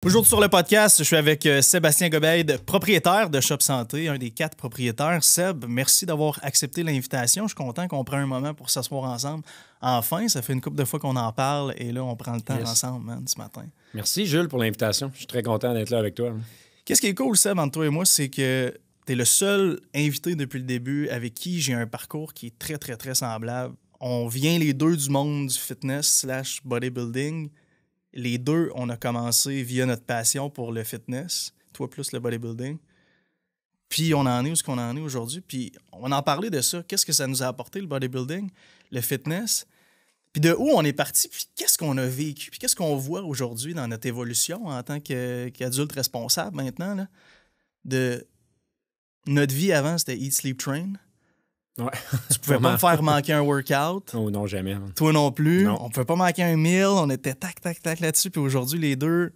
Bonjour sur le podcast, je suis avec euh, Sébastien Gobeid, propriétaire de Shop Santé, un des quatre propriétaires. Seb, merci d'avoir accepté l'invitation. Je suis content qu'on prenne un moment pour s'asseoir ensemble. Enfin, ça fait une couple de fois qu'on en parle et là, on prend le temps ensemble man, ce matin. Merci Jules pour l'invitation. Je suis très content d'être là avec toi. Qu'est-ce qui est cool, Seb, entre toi et moi, c'est que tu es le seul invité depuis le début avec qui j'ai un parcours qui est très, très, très semblable. On vient les deux du monde du fitness slash bodybuilding les deux, on a commencé via notre passion pour le fitness, toi plus le bodybuilding. Puis on en est où ce qu'on en est aujourd'hui. Puis on en parlait de ça. Qu'est-ce que ça nous a apporté, le bodybuilding, le fitness? Puis de où on est parti, puis qu'est-ce qu'on a vécu, puis qu'est-ce qu'on voit aujourd'hui dans notre évolution en tant qu'adulte responsable maintenant, de notre vie avant, c'était Eat, Sleep, Train. Ouais. Tu pouvais pas me faire manquer un workout. Oh non, jamais. Toi non plus. On pouvait pas manquer un meal. On était tac, tac, tac là-dessus. Puis aujourd'hui, les deux,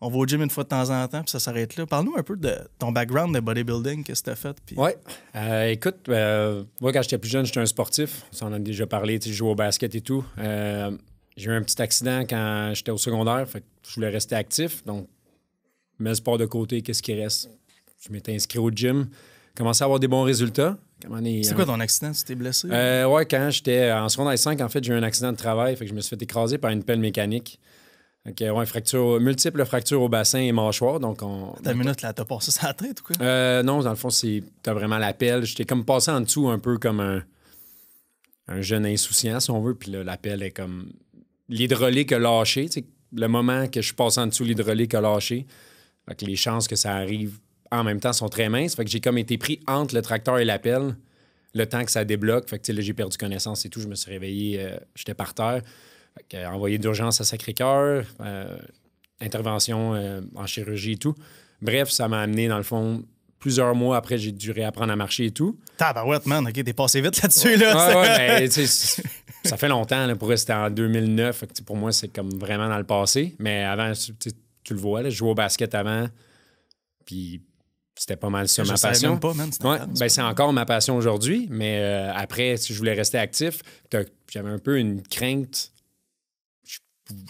on va au gym une fois de temps en temps, puis ça s'arrête là. Parle-nous un peu de ton background de bodybuilding, qu'est-ce que tu as fait? Oui. Euh, écoute, euh, moi, quand j'étais plus jeune, j'étais un sportif. Ça, on en a déjà parlé, tu je jouais au basket et tout. Euh, j'ai eu un petit accident quand j'étais au secondaire, fait que je voulais rester actif. Donc, mets le sport de côté, qu'est-ce qui reste? Je m'étais inscrit au gym, commencé à avoir des bons résultats. C'est euh, quoi ton accident? Tu t'es blessé? Oui, euh, ouais, quand j'étais en secondaire 5, en fait, j'ai eu un accident de travail. Fait que je me suis fait écraser par une pelle mécanique. Ok, ouais, fracture, multiple fracture au bassin et mâchoire. Donc T'as une minute, là, t'as passé sa tête ou quoi? Euh, non, dans le fond, c'est, t'as vraiment la pelle. J'étais comme passé en dessous un peu comme un, jeune insouciant, si on veut. Puis là, la pelle est comme. L'hydraulique a lâché. Le moment que je suis passé en dessous, l'hydraulique a lâché. les chances que ça arrive en même temps sont très minces. Fait que j'ai comme été pris entre le tracteur et la l'appel, le temps que ça débloque. Fait que là, j'ai perdu connaissance et tout. Je me suis réveillé, euh, j'étais par terre. Fait euh, envoyé d'urgence à Sacré-Cœur, euh, intervention en chirurgie et tout. Bref, ça m'a amené, dans le fond, plusieurs mois après, j'ai dû réapprendre à marcher et tout. Tabarouette, man, OK, t'es passé vite là-dessus, là. ça fait longtemps, là, pour eux, c'était en 2009. pour moi, c'est comme vraiment dans le passé. Mais avant, tu le vois, je jouais au basket avant, puis c'était pas mal ça, ma passion. Ben, c'est encore ma passion aujourd'hui, mais euh, après, si je voulais rester actif, j'avais un peu une crainte.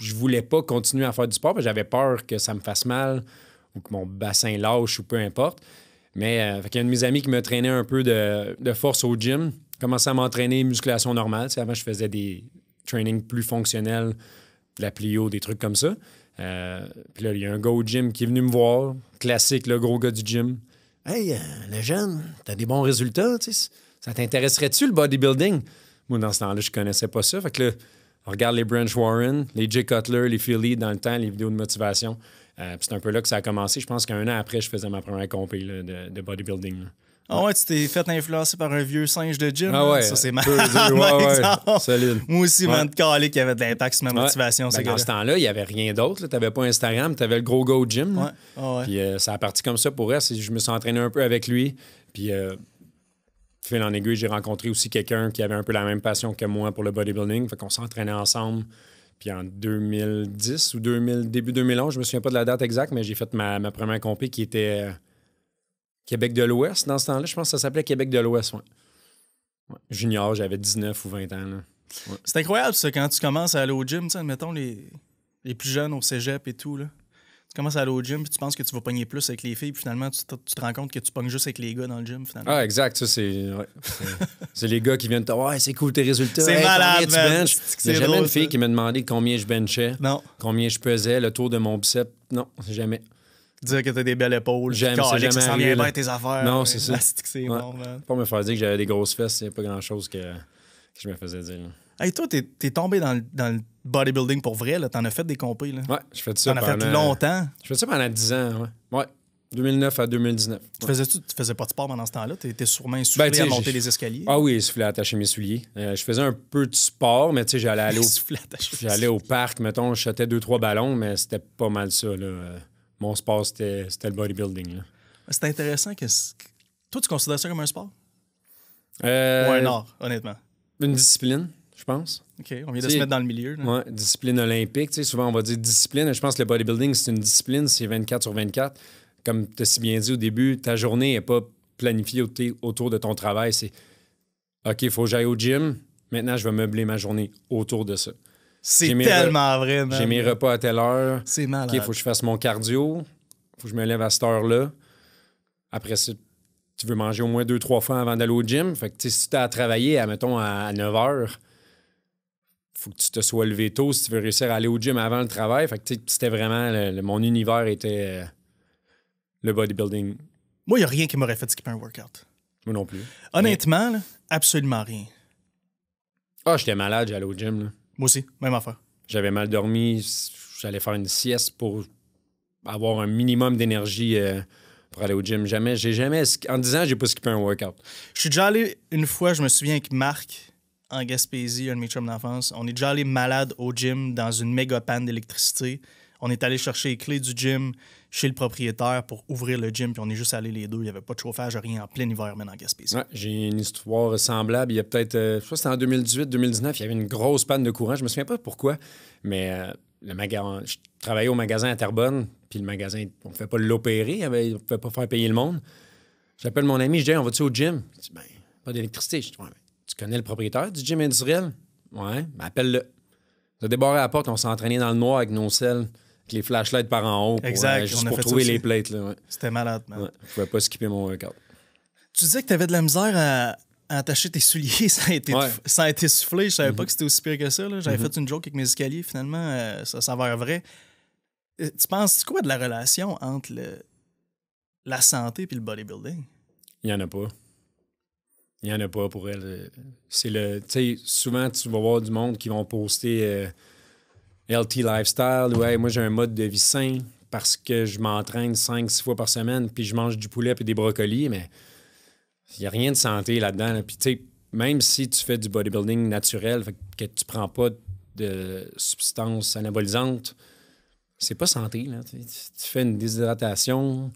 Je, voulais pas continuer à faire du sport, j'avais peur que ça me fasse mal ou que mon bassin lâche ou peu importe. Mais euh, il y a une de mes amis qui me traînait un peu de, force au gym, commençait à m'entraîner musculation normale. avant, je faisais des trainings plus fonctionnels, de la plio, des trucs comme ça. Euh, puis là, il y a un gars au gym qui est venu me voir, classique, le gros gars du gym. Hey, euh, le jeune, t'as des bons résultats, ça t'intéresserait-tu le bodybuilding? Moi, dans ce temps-là, je connaissais pas ça. Fait que là, on regarde les Branch Warren, les Jay Cutler, les Philly dans le temps, les vidéos de motivation. Euh, c'est un peu là que ça a commencé. Je pense qu'un an après, je faisais ma première compé de, bodybuilding. Ah ouais, tu t'es fait influencer par un vieux singe de gym. Ah ça, c'est ma... ouais, Moi aussi, man, de qu'il y avait de l'impact sur ma motivation. Ben, dans ce temps-là, il n'y avait rien d'autre. Tu n'avais pas Instagram, tu avais le gros Go Gym. Ah ouais. Puis euh, ça a parti comme ça pour elle. Je me suis entraîné un peu avec lui. Puis, euh, fil en aiguille, j'ai rencontré aussi quelqu'un qui avait un peu la même passion que moi pour le bodybuilding. Fait qu'on s'entraînait ensemble. Puis en 2010 ou 2000, début 2011, je me souviens pas de la date exacte, mais j'ai fait ma, ma première compé qui était euh, Québec de l'Ouest, dans ce temps-là, je pense que ça s'appelait Québec de l'Ouest. Junior, j'avais 19 ou 20 ans. C'est incroyable, ça, quand tu commences à aller au gym, mettons les, plus jeunes au cégep et tout. Là. Tu commences à aller au gym, puis tu penses que tu vas pogner plus avec les filles, puis finalement, tu, te rends compte que tu pognes juste avec les gars dans le gym, Ah, exact, ça, c'est. c'est les gars qui viennent te dire Ouais, c'est cool tes résultats. C'est malade, C'est jamais une fille qui m'a demandé combien je benchais, non. combien je pesais, le tour de mon bicep. Non, jamais dire que t'as des belles épaules. J'aime ça. Jamais ça bien bien tes affaires. Non, hein, c'est ça. c'est bon, hein. me faire dire que j'avais des grosses fesses, c'est pas grand chose que, je me faisais dire. Hey, toi, t'es es tombé dans le, bodybuilding pour vrai, là. T'en as fait des compés, là. Ouais, je fais ça. T'en as fait longtemps. Je fais ça pendant 10 ans, ouais. Ouais. 2009 à 2019. Tu faisais, tu, faisais pas de sport pendant ce temps-là? Tu étais sûrement essoufflé ben, à monter les escaliers? Ah oui, je à attacher mes souliers. Euh, je faisais un peu de sport, mais tu sais, j'allais aller au, j'allais au parc, mettons, je jetais deux, trois ballons, mais c'était pas mal ça. Là mon sport, c'était le bodybuilding. C'est intéressant. Que Toi, tu considères ça comme un sport? Euh, Ou un art, honnêtement? Une discipline, je pense. OK, on vient de se mettre dans le milieu. discipline olympique. Souvent, on va dire discipline. Je pense que le bodybuilding, c'est une discipline, c'est 24 sur 24. Comme tu as si bien dit au début, ta journée n'est pas planifiée autour de ton travail. C'est OK, il faut que j'aille au gym. Maintenant, je vais meubler ma journée autour de ça. C'est tellement vrai, J'ai mes repas à telle heure. C'est malade. faut que je fasse mon cardio. faut que je me lève à cette heure-là. Après ça, tu veux manger au moins deux, trois fois avant d'aller au gym. Fait que, si tu as à travailler, à, mettons, à 9 heures, faut que tu te sois levé tôt si tu veux réussir à aller au gym avant le travail. Fait que, c'était vraiment... mon univers était euh, le bodybuilding. Moi, il n'y a rien qui m'aurait fait skipper un workout. Moi non plus. Honnêtement, absolument rien. Ah, j'étais malade, j'allais au gym, moi aussi, même affaire. J'avais mal dormi, j'allais faire une sieste pour avoir un minimum d'énergie euh, pour aller au gym. Jamais, j'ai jamais, en disant ans, j'ai pas skippé un workout. Je suis déjà allé une fois, je me souviens avec Marc en Gaspésie, un de mes chums d'enfance. On est déjà allé malade au gym dans une méga panne d'électricité. On est allé chercher les clés du gym chez le propriétaire pour ouvrir le gym, puis on est juste allés les deux. Il n'y avait pas de chauffage, rien en plein hiver, mais en Gaspésie. Ouais, J'ai une histoire semblable. Il y a peut-être, euh, je crois que c'était en 2018-2019, il y avait une grosse panne de courant. Je me souviens pas pourquoi, mais euh, le magasin, je travaillais au magasin à Terrebonne, puis le magasin, on ne pouvait pas l'opérer, on ne pouvait pas faire payer le monde. J'appelle mon ami, je dis, on va-tu au gym? ben, pas d'électricité. Je dis, tu connais le propriétaire du gym industriel? Ouais, m'appelle ben, appelle-le. On a débarré à la porte, on s'est entraîné dans le noir avec nos selles avec les flashlights par en haut pour, euh, juste trouver les plates. C'était malade, man. je pouvais pas skipper mon record. Tu disais que tu avais de la misère à, attacher tes souliers Ça a été soufflé. Je savais pas mhm. que c'était aussi pire que ça. J'avais mhm. fait une joke avec mes escaliers. Finalement, euh, ça s'avère vrai. Euh, tu penses quoi de la relation entre la santé et le bodybuilding? Il n'y en a pas. Il n'y en a pas pour elle. C'est le. Tu sais, souvent, tu vas voir du monde qui vont poster healthy Lifestyle, ouais, moi j'ai un mode de vie sain parce que je m'entraîne 5-6 fois par semaine, puis je mange du poulet et des brocolis, mais il n'y a rien de santé là-dedans. Puis tu sais, même si tu fais du bodybuilding naturel, que tu prends pas de substances anabolisantes, c'est pas santé. Tu, fais une déshydratation,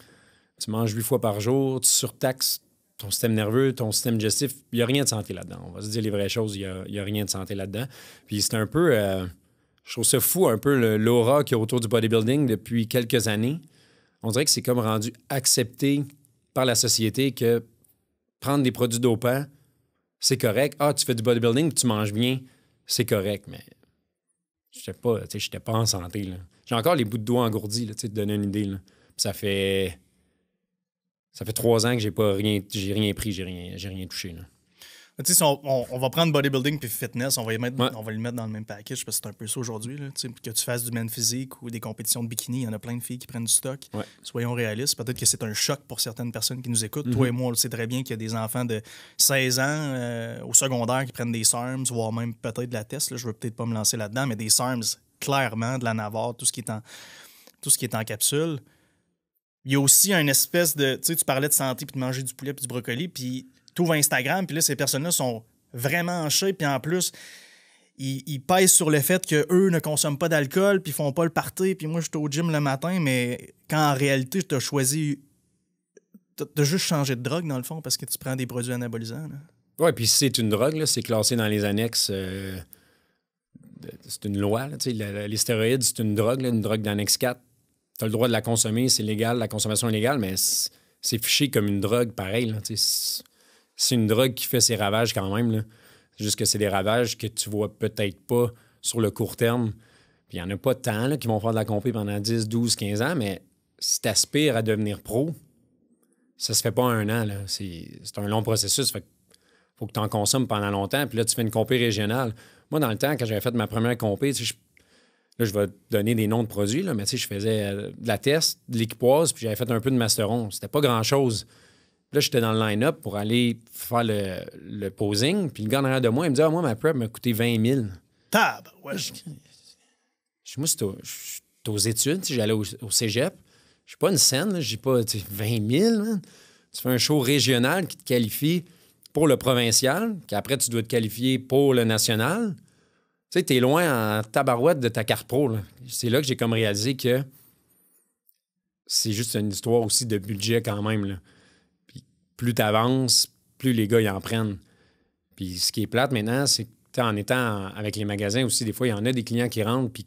tu manges huit fois par jour, tu surtaxes ton système nerveux, ton système digestif, il n'y a rien de santé là-dedans. On va se dire les vraies choses, il n'y a, rien de santé là-dedans. Puis c'est un peu... Euh, je trouve ça fou un peu l'aura qu'il y a autour du bodybuilding depuis quelques années. On dirait que c'est comme rendu accepté par la société que prendre des produits dopants, c'est correct. Ah, tu fais du bodybuilding, tu manges bien, c'est correct, mais je pas, tu sais, pas en santé. J'ai encore les bouts de doigts engourdis, là, tu sais, te donner une idée. Ça fait ça fait trois ans que j'ai pas rien, j'ai rien pris, j'ai rien, j'ai rien touché. Là on, va prendre bodybuilding puis fitness, on va, mettre, on va le mettre dans le même package parce que c'est un peu ça aujourd'hui. Que tu fasses du men physique ou des compétitions de bikini, il y en a plein de filles qui prennent du stock. Soyons réalistes. Peut-être que c'est un choc pour certaines personnes qui nous écoutent. Mm-hmm. Toi et moi, on le sait très bien qu'il y a des enfants de 16 ans euh, au secondaire qui prennent des SARMS, voire même peut-être de la test. Là. Je veux peut-être pas me lancer là-dedans, mais des SARMS, clairement, de la Navarre, tout ce qui est en, tout ce qui est en capsule. Il y a aussi une espèce de. Tu sais, tu parlais de santé puis de manger du poulet puis du brocoli, puis ouvres Instagram, puis là, ces personnes-là sont vraiment en puis en plus, ils, pèsent sur le fait qu'eux ne consomment pas d'alcool, puis font pas le party, puis moi, je suis au gym le matin, mais quand en réalité, tu as choisi. de juste changer de drogue, dans le fond, parce que tu prends des produits anabolisants. Oui, puis si c'est une drogue, c'est classé dans les annexes. Euh, c'est une loi. Là, les stéroïdes, c'est une drogue, une drogue d'annexe 4. Tu as le droit de la consommer, c'est légal, la consommation est légale, mais c'est fiché comme une drogue, pareil c'est une drogue qui fait ses ravages quand même. Là. Juste que c'est des ravages que tu vois peut-être pas sur le court terme. Puis il n'y en a pas tant qui vont faire de la compé pendant 10, 12, 15 ans, mais si tu aspires à devenir pro, ça se fait pas un an. C'est un long processus. Il faut que tu en consommes pendant longtemps. Puis là, tu fais une compé régionale. Moi, dans le temps, quand j'avais fait ma première compé, je, là, je vais donner des noms de produits, mais je faisais euh, de la test, de l'équipoise, puis j'avais fait un peu de masteron. C'était pas grand-chose. Là, j'étais dans le line-up pour aller faire le, posing. Puis le gars derrière de moi, il me dit Ah, moi, ma prep m'a coûté 20 000. Tab, ouais. Je, moi, aux, aux études, j'allais au, Je ne suis pas une scène, j'ai pas 20 000. Tu fais un show régional qui te qualifie pour le provincial, qu'après, tu dois te qualifier pour le national. Tu sais, t'es loin en tabarouette de ta carte pro. C'est là que j'ai comme réalisé que c'est juste une histoire aussi de budget quand même. Là plus tu avances, plus les gars, ils en prennent. Puis ce qui est plate maintenant, c'est que en étant avec les magasins aussi, des fois, il y en a des clients qui rentrent puis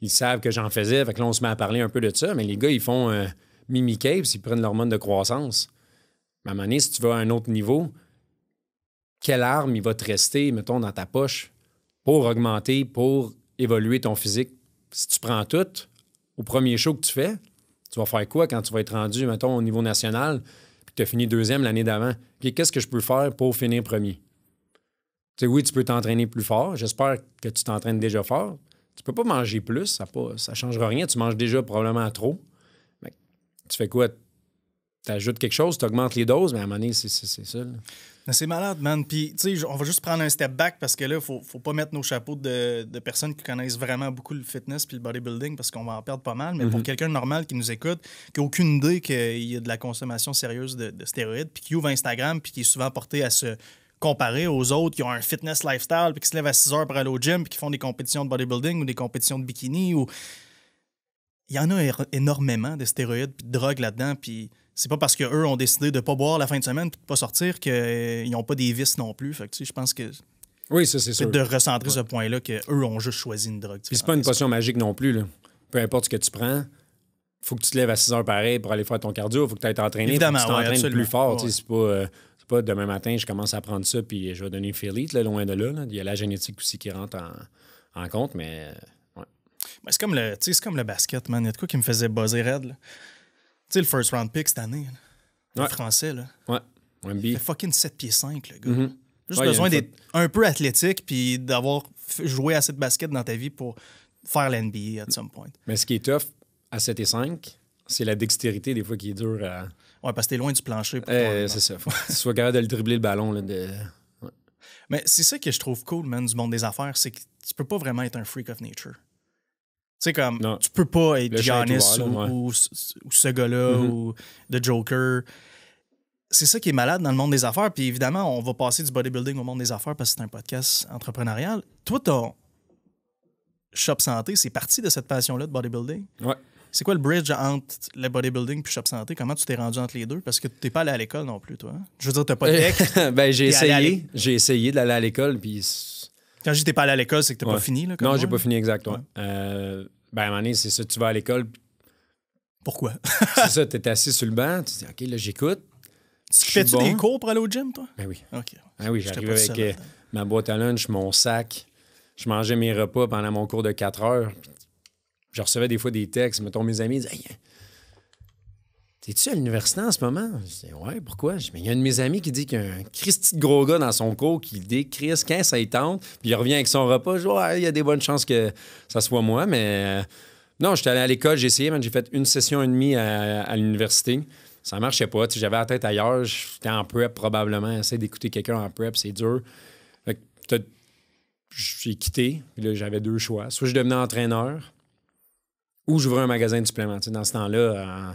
ils savent que j'en faisais. Fait que là, on se met à parler un peu de ça. Mais les gars, ils font un euh, Mimi ils prennent l'hormone de croissance. Mais à un moment donné, si tu vas à un autre niveau, quelle arme il va te rester, mettons, dans ta poche pour augmenter, pour évoluer ton physique? Si tu prends tout au premier show que tu fais, tu vas faire quoi quand tu vas être rendu, mettons, au niveau national? tu as fini deuxième l'année d'avant. Qu'est-ce que je peux faire pour finir premier? sais oui, tu peux t'entraîner plus fort. J'espère que tu t'entraînes déjà fort. Tu ne peux pas manger plus, ça ne changera rien. Tu manges déjà probablement trop. tu fais quoi? Tu ajoutes quelque chose, tu augmentes les doses, mais à un moment donné, c'est ça. C'est malade, man. Puis, tu sais, on va juste prendre un step back parce que là, il faut, faut pas mettre nos chapeaux de, personnes qui connaissent vraiment beaucoup le fitness puis le bodybuilding parce qu'on va en perdre pas mal. Mais pour mhm. quelqu'un normal qui nous écoute, qui n'a aucune idée qu'il y a de la consommation sérieuse de, stéroïdes, puis qui ouvre Instagram, puis qui est souvent porté à se comparer aux autres qui ont un fitness lifestyle, puis qui se lèvent à 6 heures pour aller au gym, puis qui font des compétitions de bodybuilding ou des compétitions de bikini ou. Il y en a énormément de stéroïdes puis de drogues là-dedans, puis c'est pas parce que eux ont décidé de pas boire la fin de semaine et de pas sortir qu'ils euh, n'ont pas des vices non plus. Fait je pense que c'est De recentrer ce point-là qu'eux ont juste choisi une drogue. Puis c'est pas une potion magique non plus Peu importe ce que tu prends, faut que tu te lèves à 6 heures pareil pour aller faire ton cardio, faut que tu ailles t'entraîner, faut que tu plus fort, euh, c'est pas demain matin, je commence à prendre ça puis je vais donner une loin de là, Il y a la génétique aussi qui rentre en, compte, mais ben, c'est comme, le, comme le basket, man. Il y a de quoi qui me faisait buzzer raide. Tu sais, le first round pick cette année, le français, là. Ouais. NBA. Il fait fucking 7 pieds 5, le gars. Mm-hmm. Juste besoin d'être un peu athlétique puis d'avoir joué assez de basket dans ta vie pour faire l'NBA à some point. Mais ce qui est tough à 7 et 5, c'est la dextérité des fois qui est dure à. Ouais, parce que t'es loin du plancher. Euh, c'est ça. tu sois capable de le dribbler le ballon. Là, de... Mais c'est ça que je trouve cool, man, du monde des affaires, c'est que tu peux pas vraiment être un freak of nature. Tu sais, comme, tu peux pas être Giannis ou, ce gars-là mm-hmm. ou The Joker. C'est ça qui est malade dans le monde des affaires. Puis évidemment, on va passer du bodybuilding au monde des affaires parce que c'est un podcast entrepreneurial. Toi, ton Shop Santé, c'est parti de cette passion-là de bodybuilding. Ouais. C'est quoi le bridge entre le bodybuilding puis Shop Santé? Comment tu t'es rendu entre les deux? Parce que tu n'es pas allé à l'école non plus, toi. Hein? Je veux dire, tu pas de ben, j'ai essayé. J'ai essayé d'aller à l'école, puis quand j'étais pas allé à l'école, c'est que t'as pas fini, là? Non, j'ai pas fini, exactement. Euh, ben, à un moment donné, c'est ça, tu vas à l'école. Pourquoi? c'est ça, t'es assis sur le banc, tu dis, OK, là, j'écoute. Tu fais-tu des cours pour aller au gym, toi? Ben oui. OK. Ben oui, j'arrive avec euh, hein. ma boîte à lunch, mon sac. Je mangeais mes repas pendant mon cours de 4 heures. Je recevais des fois des textes. Mettons, mes amis disaient, T'es-tu à l'université en ce moment? Je ouais, pourquoi? il y a un de mes amis qui dit qu'un y a Christy de gros gars dans son cours qui décrisse 15 ça y puis il revient avec son repas. Je dis, ouais, il y a des bonnes chances que ça soit moi, mais euh, non, j'étais allé à l'école, j'ai essayé, j'ai fait une session et demie à, l'université. Ça marchait pas. J'avais la tête ailleurs, j'étais en prep probablement. Essayer d'écouter quelqu'un en prep, c'est dur. J'ai quitté, puis là, j'avais deux choix. Soit je devenais entraîneur, ou j'ouvrais un magasin de Dans ce temps-là,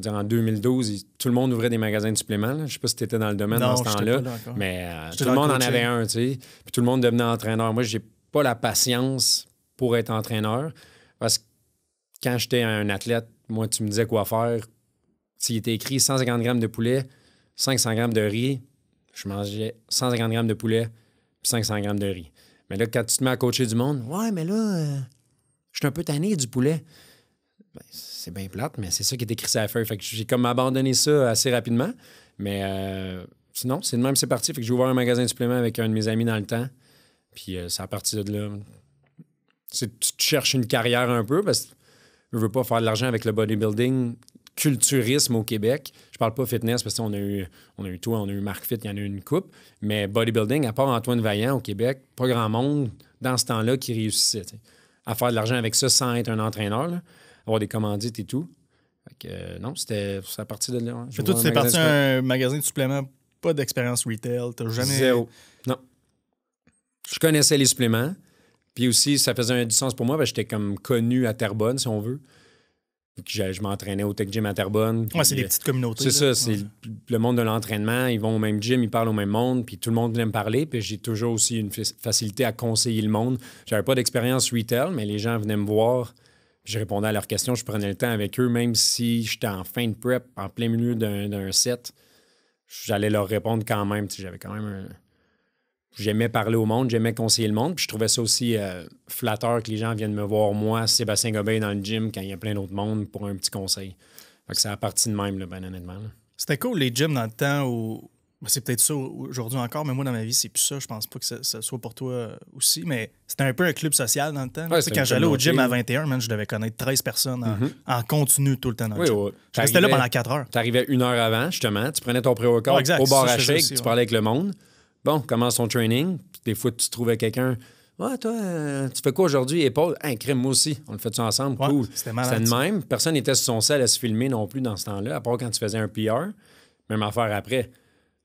dire, en 2012, tout le monde ouvrait des magasins de suppléments. Je Je sais pas si tu étais dans le domaine dans ce temps-là, mais euh, tout le monde en avait un, tu Puis tout le monde devenait entraîneur. Moi, j'ai pas la patience pour être entraîneur parce que quand j'étais un athlète, moi, tu me disais quoi faire. S'il était écrit 150 grammes de poulet, 500 grammes de riz, je mangeais 150 grammes de poulet puis 500 grammes de riz. Mais là, quand tu te mets à coacher du monde, ouais, mais là, euh, je suis un peu tanné du poulet. Ben, c'est bien plate, mais c'est ça qui est écrit sur la feuille. Fait que j'ai comme abandonné ça assez rapidement. Mais euh, sinon, c'est de même, c'est parti. Fait que j'ai ouvert un magasin de suppléments avec un de mes amis dans le temps. Puis euh, c'est à partir de là. C'est, tu cherches une carrière un peu parce que je veux pas faire de l'argent avec le bodybuilding culturisme au Québec. Je parle pas fitness parce qu'on a eu on a eu toi, on a eu Marc Fit, il y en a eu une coupe, mais bodybuilding à part Antoine Vaillant au Québec, pas grand monde dans ce temps-là qui réussissait à faire de l'argent avec ça sans être un entraîneur avoir des commandites et tout. Euh, non, c'était à partir de là. Hein. Tu c'est parti un magasin de suppléments, pas d'expérience retail, jamais. Non. Je connaissais les suppléments. Puis aussi, ça faisait du sens pour moi parce que j'étais comme connu à Terrebonne, si on veut. je, m'entraînais au Tech Gym à Terrebonne. Ouais, c'est des petites communautés. C'est ça, c'est le monde de l'entraînement. Ils vont au même gym, ils parlent au même monde, puis tout le monde venait me parler. Puis j'ai toujours aussi une facilité à conseiller le monde. J'avais pas d'expérience retail, mais les gens venaient me voir je répondais à leurs questions, je prenais le temps avec eux, même si j'étais en fin de prep, en plein milieu d'un set, j'allais leur répondre quand même. J'avais quand même J'aimais parler au monde, j'aimais conseiller le monde, puis je trouvais ça aussi euh, flatteur que les gens viennent me voir, moi, Sébastien Gobin, dans le gym, quand il y a plein d'autres monde, pour un petit conseil. Fait ça a parti de même, là, ben honnêtement. C'était cool les gyms dans le temps où ben, c'est peut-être ça aujourd'hui encore, mais moi, dans ma vie, c'est plus ça. Je pense pas que ce soit pour toi euh, aussi. Mais c'était un peu un club social dans le temps. quand j'allais au gym à 21, je devais connaître 13 personnes mhm. en, continu tout le temps. Dans le oui, là pendant 4 heures. Tu arrivais une heure avant, justement. Tu prenais ton pré-workout au bar à shake, tu parlais avec le monde. Bon, commence ton training. Des fois, tu trouvais quelqu'un. Ouais, ah, toi, euh, tu fais quoi aujourd'hui, épaule? Un crime, moi aussi. On le fait ensemble? cool. C'était le même. Personne n'était sur son sel à se filmer non plus dans ce temps-là, à part quand tu faisais un PR. Même affaire après.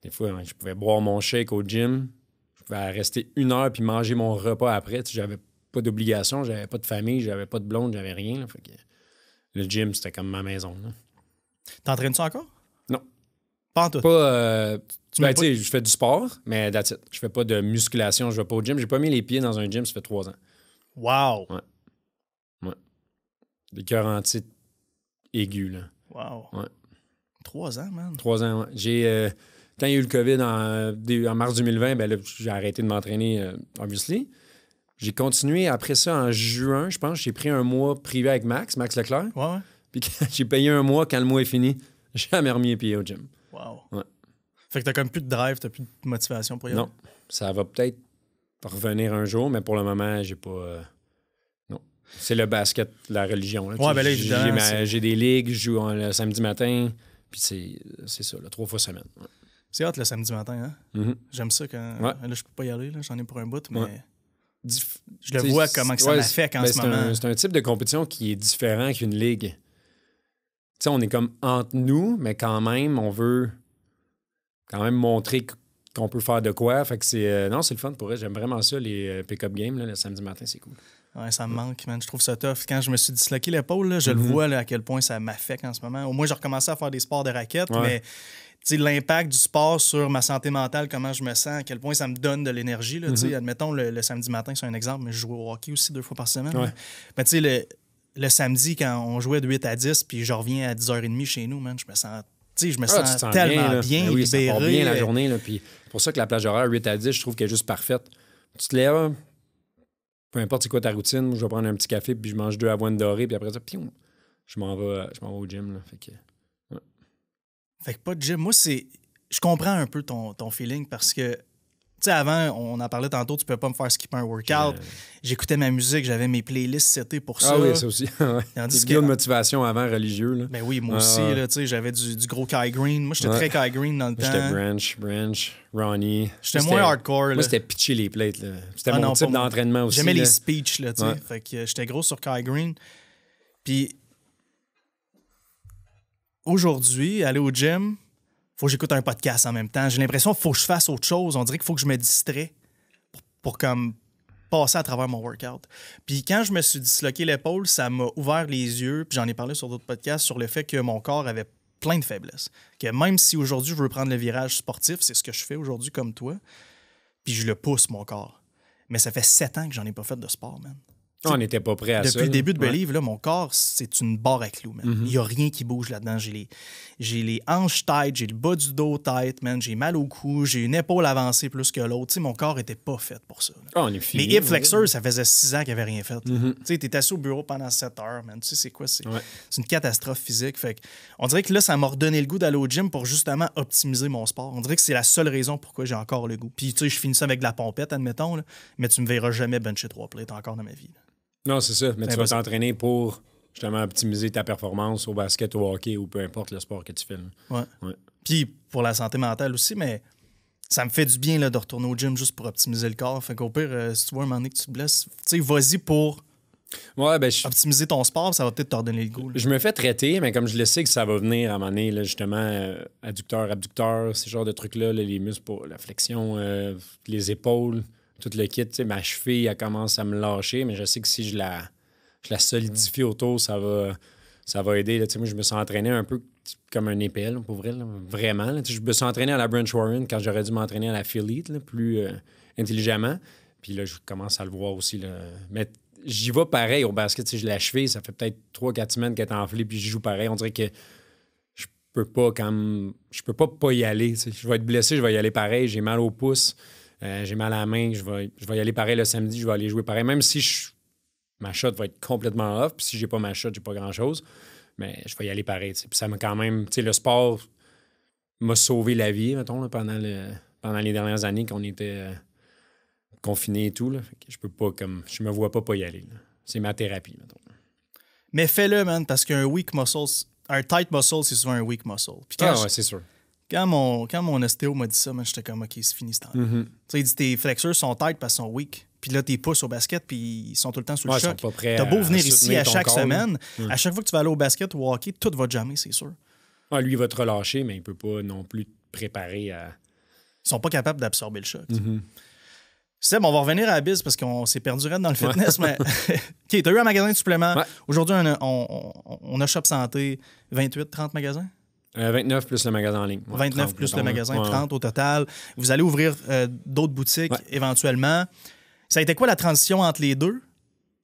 Des fois, hein, je pouvais boire mon shake au gym, je pouvais rester une heure puis manger mon repas après. j'avais pas d'obligation, j'avais pas de famille, j'avais pas de blonde, j'avais rien. le gym, c'était comme ma maison. tentraînes ça encore? Non. Pas en tout. Pas, euh, ben, je fais du sport, mais that's it. Je fais pas de musculation, je vais pas au gym. J'ai pas mis les pieds dans un gym, ça fait trois ans. Wow! Ouais. Ouais. Des anti aiguës, là. Wow. Ouais. Trois ans, man. Trois ans, ouais. J'ai. Euh, quand il y a eu le COVID en, mars 2020, ben j'ai arrêté de m'entraîner, euh, obviously. J'ai continué après ça en juin, je pense. J'ai pris un mois privé avec Max, Max Leclerc. Ouais, Puis j'ai payé un mois, quand le mois est fini, j'ai jamais remis les au gym. Wow. Ouais. Fait que t'as comme plus de drive, t'as plus de motivation pour y aller. Non, ça va peut-être revenir un jour, mais pour le moment, j'ai pas. Euh, non. C'est le basket, la religion. Ouais, ben là, j'ai, des ligues, je joue le samedi matin, puis c'est, ça, trois fois semaine. C'est hâte le samedi matin, hein? Mm-hmm. J'aime ça quand. Là, je peux pas y aller, j'en ai pour un bout, mais. Je le vois comment ça m'affecte en ben, ce moment. C'est un type de compétition qui est différent qu'une ligue. Tu sais, on est comme entre nous, mais quand même, on veut quand même montrer qu'on peut faire de quoi. Fait que c'est. Euh, non, c'est le fun pour eux. J'aime vraiment ça, les euh, pick-up games, le samedi matin, c'est cool. Ouais, ça me manque, man. Je trouve ça tough. Quand je me suis disloqué l'épaule, je le mm-hmm. vois à quel point ça m'affecte en ce moment. Au moins, j'ai recommencé à faire des sports de raquettes, mais l'impact du sport sur ma santé mentale, comment je me sens, à quel point ça me donne de l'énergie. Mm-hmm. Admettons, le, samedi matin, c'est un exemple, mais je joue au hockey aussi deux fois par semaine. Mais tu sais, le, samedi, quand on jouait de 8 à 10, puis je reviens à 10h30 chez nous, man, je me sens je me ah, sens, tellement bien, ben bien la euh. journée. C'est pour ça que la plage horaire 8 à 10, je trouve qu'elle est juste parfaite. Tu te lèves, peu importe c'est quoi ta routine, je vais prendre un petit café, puis je mange deux avoines dorées, puis après ça, je m'en vais, vais au gym. Fait que... Fait que pas de gym. Moi, c'est. Je comprends un peu ton, ton feeling parce que, tu sais, avant, on en parlait tantôt, tu peux pas me faire skipper un workout. J'écoutais ma musique, j'avais mes playlists c'était pour ah ça. Ah oui, ça aussi. Tandis que... de motivation avant religieux. Là. Ben oui, moi ah, aussi, là, tu sais, j'avais du, gros Kai Green. Moi, j'étais très Kai Green dans le temps. J'étais Branch, Branch, Ronnie. J'étais moins hardcore. Là. Moi, c'était pitcher les plates. C'était ah mon type d'entraînement aussi. J'aimais les speeches, là, tu sais. Fait que euh, j'étais gros sur Kai Green. Puis aujourd'hui, aller au gym, faut que j'écoute un podcast en même temps. J'ai l'impression qu'il faut que je fasse autre chose. On dirait qu'il faut que je me distrais pour, comme passer à travers mon workout. Puis quand je me suis disloqué l'épaule, ça m'a ouvert les yeux, puis j'en ai parlé sur d'autres podcasts, sur le fait que mon corps avait plein de faiblesses. Que même si aujourd'hui je veux prendre le virage sportif, c'est ce que je fais aujourd'hui comme toi, puis je le pousse, mon corps. Mais ça fait sept ans que j'en ai pas fait de sport, man on n'était pas prêt à ça. Depuis le début de Belive, mon corps, c'est une barre à clous, mm-hmm. Il n'y a rien qui bouge là-dedans. J'ai les, les hanches tight, j'ai le bas du dos tight, J'ai mal au cou, j'ai une épaule avancée plus que l'autre. mon corps n'était pas fait pour ça. Ah, mais hip flexor, ça faisait six ans qu'il avait rien fait. Mm-hmm. Tu étais assis au bureau pendant sept heures, man. Tu sais, c'est quoi? C'est, une catastrophe physique. Fait que, on dirait que là, ça m'a redonné le goût d'aller au gym pour justement optimiser mon sport. On dirait que c'est la seule raison pourquoi j'ai encore le goût. Puis, tu sais, je finis ça avec de la pompette, admettons, mais tu me verras jamais bencher trois plates encore dans ma vie. Non, c'est ça. Mais tu vas t'entraîner pour justement optimiser ta performance au basket, au hockey ou peu importe le sport que tu filmes. Ouais. Puis pour la santé mentale aussi, mais ça me fait du bien là, de retourner au gym juste pour optimiser le corps. Fait qu'au pire, euh, si tu vois un moment donné que tu te blesses, tu sais vas-y pour ben, optimiser ton sport, ça va peut-être te redonner le goût. Je me fais traiter, mais comme je le sais que ça va venir à un moment donné, justement, euh, adducteur, abducteur, ces genre de trucs-là, les muscles pour la flexion, euh, les épaules tout le kit. Ma cheville, elle commence à me lâcher, mais je sais que si je la, je la solidifie autour, ça va, ça va aider. Là. Moi, je me suis entraîné un peu comme un épée, pour vrai. Vraiment. Je me suis entraîné à la Branch Warren quand j'aurais dû m'entraîner à la Phil plus euh, intelligemment. Puis là, je commence à le voir aussi. Là. Mais j'y vais pareil au basket. Si je la cheville, ça fait peut-être 3-4 semaines qu'elle est enflée, puis je joue pareil. On dirait que je peux pas quand Je peux pas pas y aller. Je vais être blessé, je vais y aller pareil. J'ai mal au pouce. Euh, j'ai mal à la main, je vais, je vais y aller pareil le samedi, je vais aller jouer pareil. Même si ma shot va être complètement off, puis si j'ai pas ma shot, j'ai pas grand-chose, mais je vais y aller pareil. Puis ça m'a quand même, tu sais, le sport m'a sauvé la vie, mettons, pendant, pendant les dernières années qu'on était euh, confinés et tout. Là. Je peux pas, comme, je me vois pas pas y aller. C'est ma thérapie, mettons. Mais fais-le, man, parce qu'un weak muscle, un tight muscle, c'est souvent un weak muscle. Ah c'est sûr. Quand mon, quand mon ostéo m'a dit ça, j'étais comme, OK, c'est fini ce temps mhm. Tu sais, il dit, tes flexures sont tight parce qu'ils sont weak. Puis là, tes pouces au basket, puis ils sont tout le temps sous le choc. T'as beau venir ici à chaque semaine, à chaque fois que tu vas aller au basket ou au hockey, tout va jamais, c'est sûr. lui, il va te relâcher, mais il peut pas non plus te préparer à. Ils sont pas capables d'absorber le choc. Tu sais mhm. on va revenir à Abyss parce qu'on s'est perdu dans le fitness, mais. OK, t'as eu un magasin de suppléments. Aujourd'hui, on, on, a Shop Santé, 28, 30 magasins? 29 euh, plus le magasin en ligne. 29 plus le magasin, 30 au total. Vous allez ouvrir euh, d'autres boutiques éventuellement. Ça a été quoi la transition entre les deux?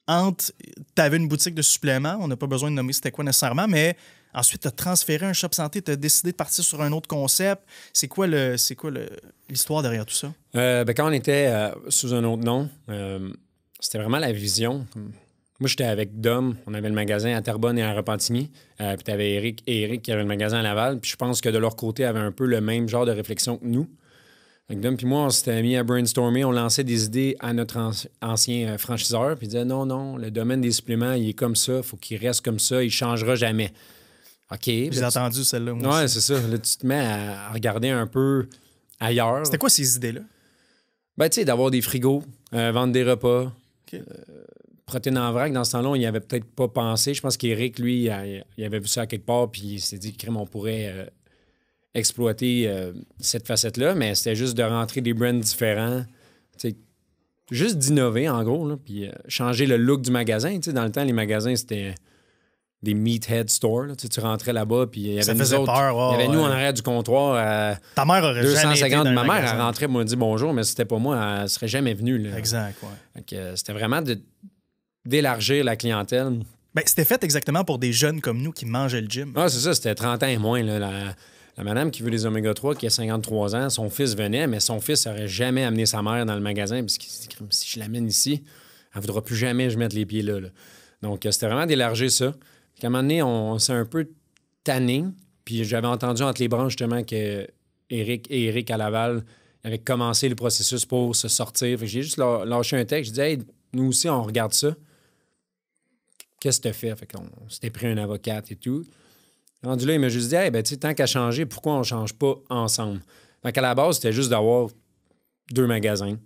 Entre, tu avais une boutique de suppléments, on n'a pas besoin de nommer c'était quoi nécessairement, mais ensuite tu as transféré un shop santé, tu as décidé de partir sur un autre concept. C'est quoi le, c'est quoi l'histoire derrière tout ça? Euh, ben, quand on était sous un autre nom, c'était vraiment la vision. Moi, j'étais avec Dom. On avait le magasin à Terrebonne et à Repentigny. Euh, puis tu avais Eric et Eric qui avait le magasin à Laval. Puis je pense que de leur côté, ils avaient un peu le même genre de réflexion que nous. Donc, Dom puis moi, on s'était mis à brainstormer. On lançait des idées à notre ancien euh, franchiseur. Puis il disait non, non, le domaine des suppléments, il est comme ça. Faut il faut qu'il reste comme ça. Il changera jamais. OK. J'ai ben, entendu celle-là. Oui, c'est ça. Là, tu te mets à regarder un peu ailleurs. C'était quoi ces idées-là? Ben, tu sais, d'avoir des frigos, euh, vendre des repas. OK protéines en vrac, dans ce temps-là, il n'y avait peut-être pas pensé. Je pense qu'Éric, lui, il avait vu ça quelque part, puis il s'est dit, qu'on on pourrait euh, exploiter euh, cette facette-là, mais c'était juste de rentrer des brands différents, juste d'innover, en gros, là, puis euh, changer le look du magasin. dans le temps, les magasins, c'était des meathead stores. Tu rentrais là-bas, puis il y avait nous en arrière du comptoir. Ta mère aurait Jamais été dans ma mère, elle m'a dit bonjour, mais c'était pas moi, elle serait jamais venue. Exact, ouais. C'était vraiment de d'élargir la clientèle. Ben, c'était fait exactement pour des jeunes comme nous qui mangeaient le gym. Ah, c'est ça, c'était 30 ans et moins. la, madame qui veut les Oméga 3, qui a 53 ans, son fils venait, mais son fils n'aurait jamais amené sa mère dans le magasin, parce qu'il s'est dit si je l'amène ici, elle ne voudra plus jamais je mette les pieds là. Donc, euh, c'était vraiment d'élargir ça. à un moment donné, on, s'est un peu tanné. Puis j'avais entendu entre les branches justement que Eric et Eric à Laval avaient commencé le processus pour se sortir. J'ai juste lâché un texte. je dit, nous aussi, on regarde ça. Qu'est-ce que tu fait? Fait qu'on s'était pris un avocat et tout. Rendu là, il m'a juste dit, hey, ben, tant qu'à changer, pourquoi on ne change pas ensemble? Fait à la base, c'était juste d'avoir deux magasins.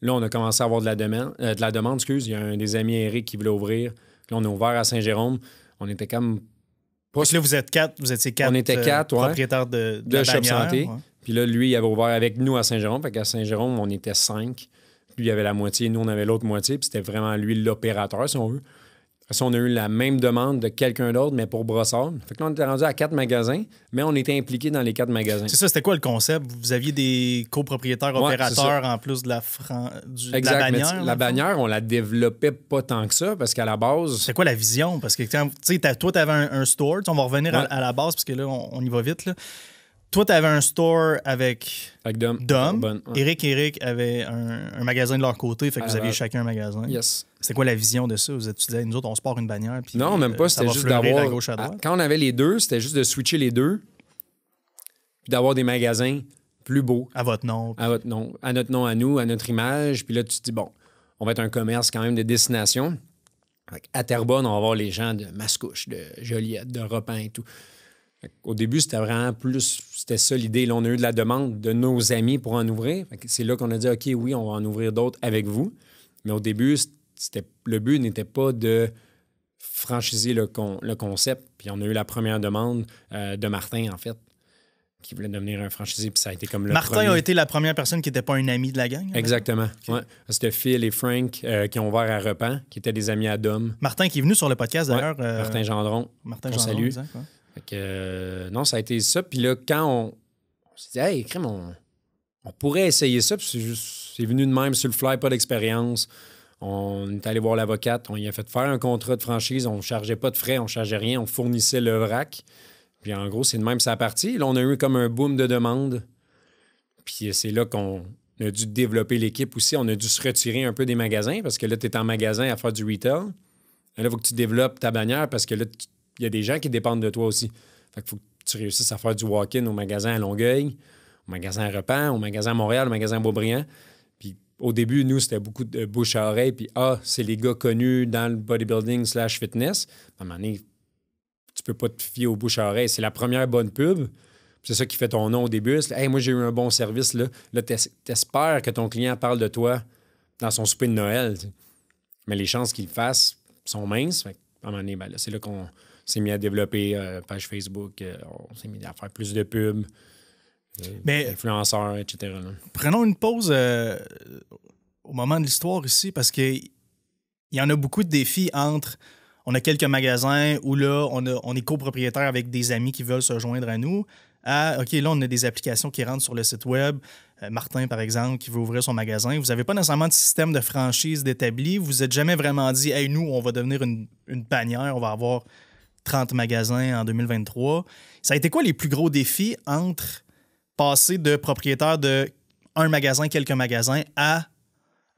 Là, on a commencé à avoir de la demande. Euh, de la demande excuse. Il y a un des amis Eric qui voulait ouvrir. Là, on a ouvert à Saint-Jérôme. On était comme. parce Puis là, vous êtes quatre. Vous étiez quatre. On était euh, quatre, Propriétaires de, la Shop Santé. Puis là, lui, il avait ouvert avec nous à Saint-Jérôme. Fait qu'à Saint-Jérôme, on était cinq. Lui, il avait la moitié. Nous, on avait l'autre moitié. Puis c'était vraiment lui l'opérateur, si on veut on a eu la même demande de quelqu'un d'autre, mais pour Brossard. Fait que on était rendu à quatre magasins, mais on était impliqué dans les quatre magasins. C'est ça, c'était quoi le concept? Vous aviez des copropriétaires opérateurs en plus de la, la bannière? la bannière, on la développait pas tant que ça, parce qu'à la base... C'est quoi la vision? Parce que tu sais, toi, tu avais un, store, on va revenir à, la base, parce que là, on, on y va vite. Là. Toi, tu avais un store avec, Dom. Eric et Eric avaient un, magasin de leur côté, fait que vous aviez chacun un magasin. Yes. C'est quoi la vision de ça? Vous êtes nous autres, on se porte une bannière. non, même pas. Euh, c'était juste d'avoir. Quand on avait les deux, c'était juste de switcher les deux, puis d'avoir des magasins plus beaux. À votre nom. À votre nom. À notre nom, à nous, à notre image. Puis là, tu te dis, bon, on va être un commerce quand même de destination. À Terrebonne, on va avoir les gens de Mascouche, de Joliette, de Repin et tout. Au début, c'était vraiment plus, c'était ça l'idée. on a eu de la demande de nos amis pour en ouvrir. C'est là qu'on a dit, OK, oui, on va en ouvrir d'autres avec vous. Mais au début, c'était, le but n'était pas de franchiser le, le, concept. Puis on a eu la première demande euh, de Martin, en fait, qui voulait devenir un franchisé. Puis ça a été comme le Martin a été la première personne qui n'était pas un ami de la gang. Hein, Exactement. C'était Phil et Frank euh, qui ont ouvert à Repent, qui étaient des amis à Dom. Martin qui est venu sur le podcast d'ailleurs. Euh, Martin Gendron. Martin Gendron. Salut. Fait que, euh, non, ça a été ça. Puis là, quand on, on s'est dit, hey, crème, on, pourrait essayer ça. Puis c'est venu de même sur le fly, pas d'expérience. On est allé voir l'avocate, on y a fait faire un contrat de franchise, on ne chargeait pas de frais, on ne chargeait rien, on fournissait le vrac. Puis en gros, c'est de même ça a parti. Là, on a eu comme un boom de demandes. Puis c'est là qu'on a dû développer l'équipe aussi. On a dû se retirer un peu des magasins parce que là, tu es en magasin à faire du retail. là, il faut que tu développes ta bannière parce que là, tu il y a des gens qui dépendent de toi aussi. Fait faut que tu réussisses à faire du walk-in au magasin à Longueuil, au magasin à Repent, au magasin Montréal, au magasin à Beaubriand. Puis au début, nous, c'était beaucoup de bouche à oreille. Puis ah, c'est les gars connus dans le bodybuilding slash fitness. À un moment donné, tu peux pas te fier aux bouche à oreille. C'est la première bonne pub. C'est ça qui fait ton nom au début. Hey, moi, j'ai eu un bon service. Là, là t'espères que ton client parle de toi dans son souper de Noël. Mais les chances qu'il le fasse sont minces. Fait, à un moment donné, ben c'est là qu'on s'est mis à développer euh, page Facebook, euh, on s'est mis à faire plus de pubs, influenceurs, etc. Prenons une pause euh, au moment de l'histoire ici, parce qu'il y en a beaucoup de défis entre on a quelques magasins où là, on, est copropriétaire avec des amis qui veulent se joindre à nous. À, OK, là, on a des applications qui rentrent sur le site web. Martin, par exemple, qui veut ouvrir son magasin. Vous n'avez pas nécessairement de système de franchise d'établi. Vous n'êtes jamais vraiment dit, hey, nous, on va devenir une, une bannière, on va avoir 30 magasins en 2023. Ça a été quoi les plus gros défis entre passer de propriétaire de un magasin, quelques magasins à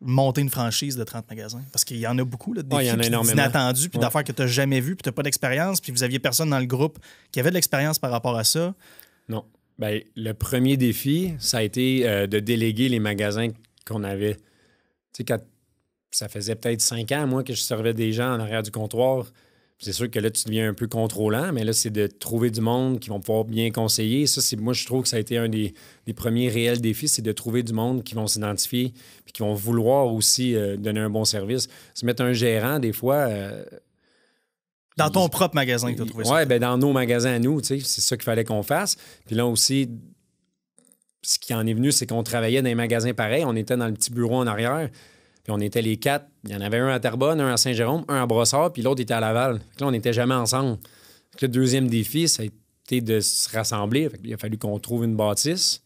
monter une franchise de 30 magasins? Parce qu'il y en a beaucoup, de défis inattendus, puis d'affaires que tu n'as jamais vues, puis tu n'as pas d'expérience, puis vous aviez personne dans le groupe qui avait de l'expérience par rapport à ça. Non. Ben, le premier défi, ça a été euh, de déléguer les magasins qu'on avait. Tu sais, ça faisait peut-être cinq ans, moi, que je servais des gens en arrière du comptoir c'est sûr que là, tu deviens un peu contrôlant, mais là, c'est de trouver du monde qui vont pouvoir bien conseiller. Ça, c'est moi, je trouve que ça a été un des, premiers réels défis, c'est de trouver du monde qui vont s'identifier et qui vont vouloir aussi euh, donner un bon service. Se mettre un gérant, des fois. Euh, dans ton propre magasin que tu as trouvé Oui, ben dans nos magasins à nous, c'est ça qu'il fallait qu'on fasse. Puis là aussi, ce qui en est venu, c'est qu'on travaillait dans les magasins pareils. On était dans le petit bureau en arrière on était les quatre. Il y en avait un à Terrebonne, un à Saint-Jérôme, un à Brossard, puis l'autre était à Laval. là, on n'était jamais ensemble. le deuxième défi, ça a été de se rassembler. il a fallu qu'on trouve une bâtisse.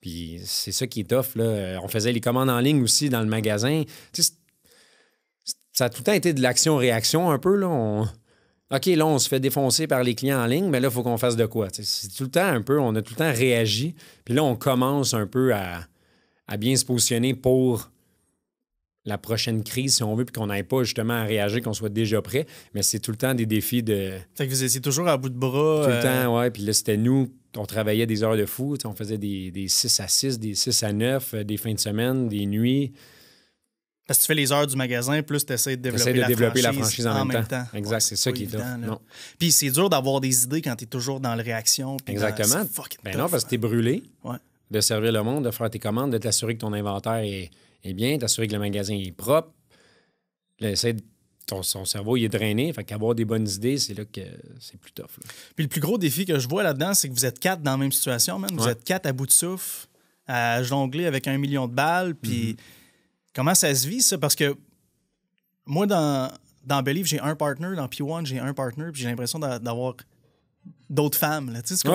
Puis c'est ça qui est tough. Là. On faisait les commandes en ligne aussi dans le magasin. ça a tout le temps été de l'action-réaction un peu. Là. OK, là, on se fait défoncer par les clients en ligne, mais là, il faut qu'on fasse de quoi. C'est tout le temps un peu, on a tout le temps réagi. Puis là, on commence un peu à bien se positionner pour la prochaine crise, si on veut, puis qu'on n'aille pas justement à réagir, qu'on soit déjà prêt. Mais c'est tout le temps des défis de. Fait que vous étiez toujours à bout de bras. Tout le euh, temps, oui. Puis là, c'était nous. On travaillait des heures de fou. On faisait des, 6 à 6, des 6 à 9, euh, des fins de semaine, des nuits. Parce que tu fais les heures du magasin, plus tu essaies de développer, la, franchise en, même, temps. Exact, c'est ça qui est Puis c'est dur d'avoir des idées quand tu es toujours dans la réaction. Exactement. Ben non, parce que tu es hein. brûlé ouais. de servir le monde, de faire tes commandes, de t'assurer que ton inventaire est eh bien, t'assurer que le magasin est propre. son cerveau il est drainé. Fait qu'avoir des bonnes idées, c'est là que c'est plus tough. Puis le plus gros défi que je vois là-dedans, c'est que vous êtes quatre dans la même situation, même. Vous êtes quatre à bout de souffle, à jongler avec un million de balles. Puis mm-hmm. comment ça se vit, ça? Parce que moi, dans, dans Believe, j'ai un partner. Dans P1, j'ai un partner. Puis j'ai l'impression d'avoir d'autres femmes. Tu, sais,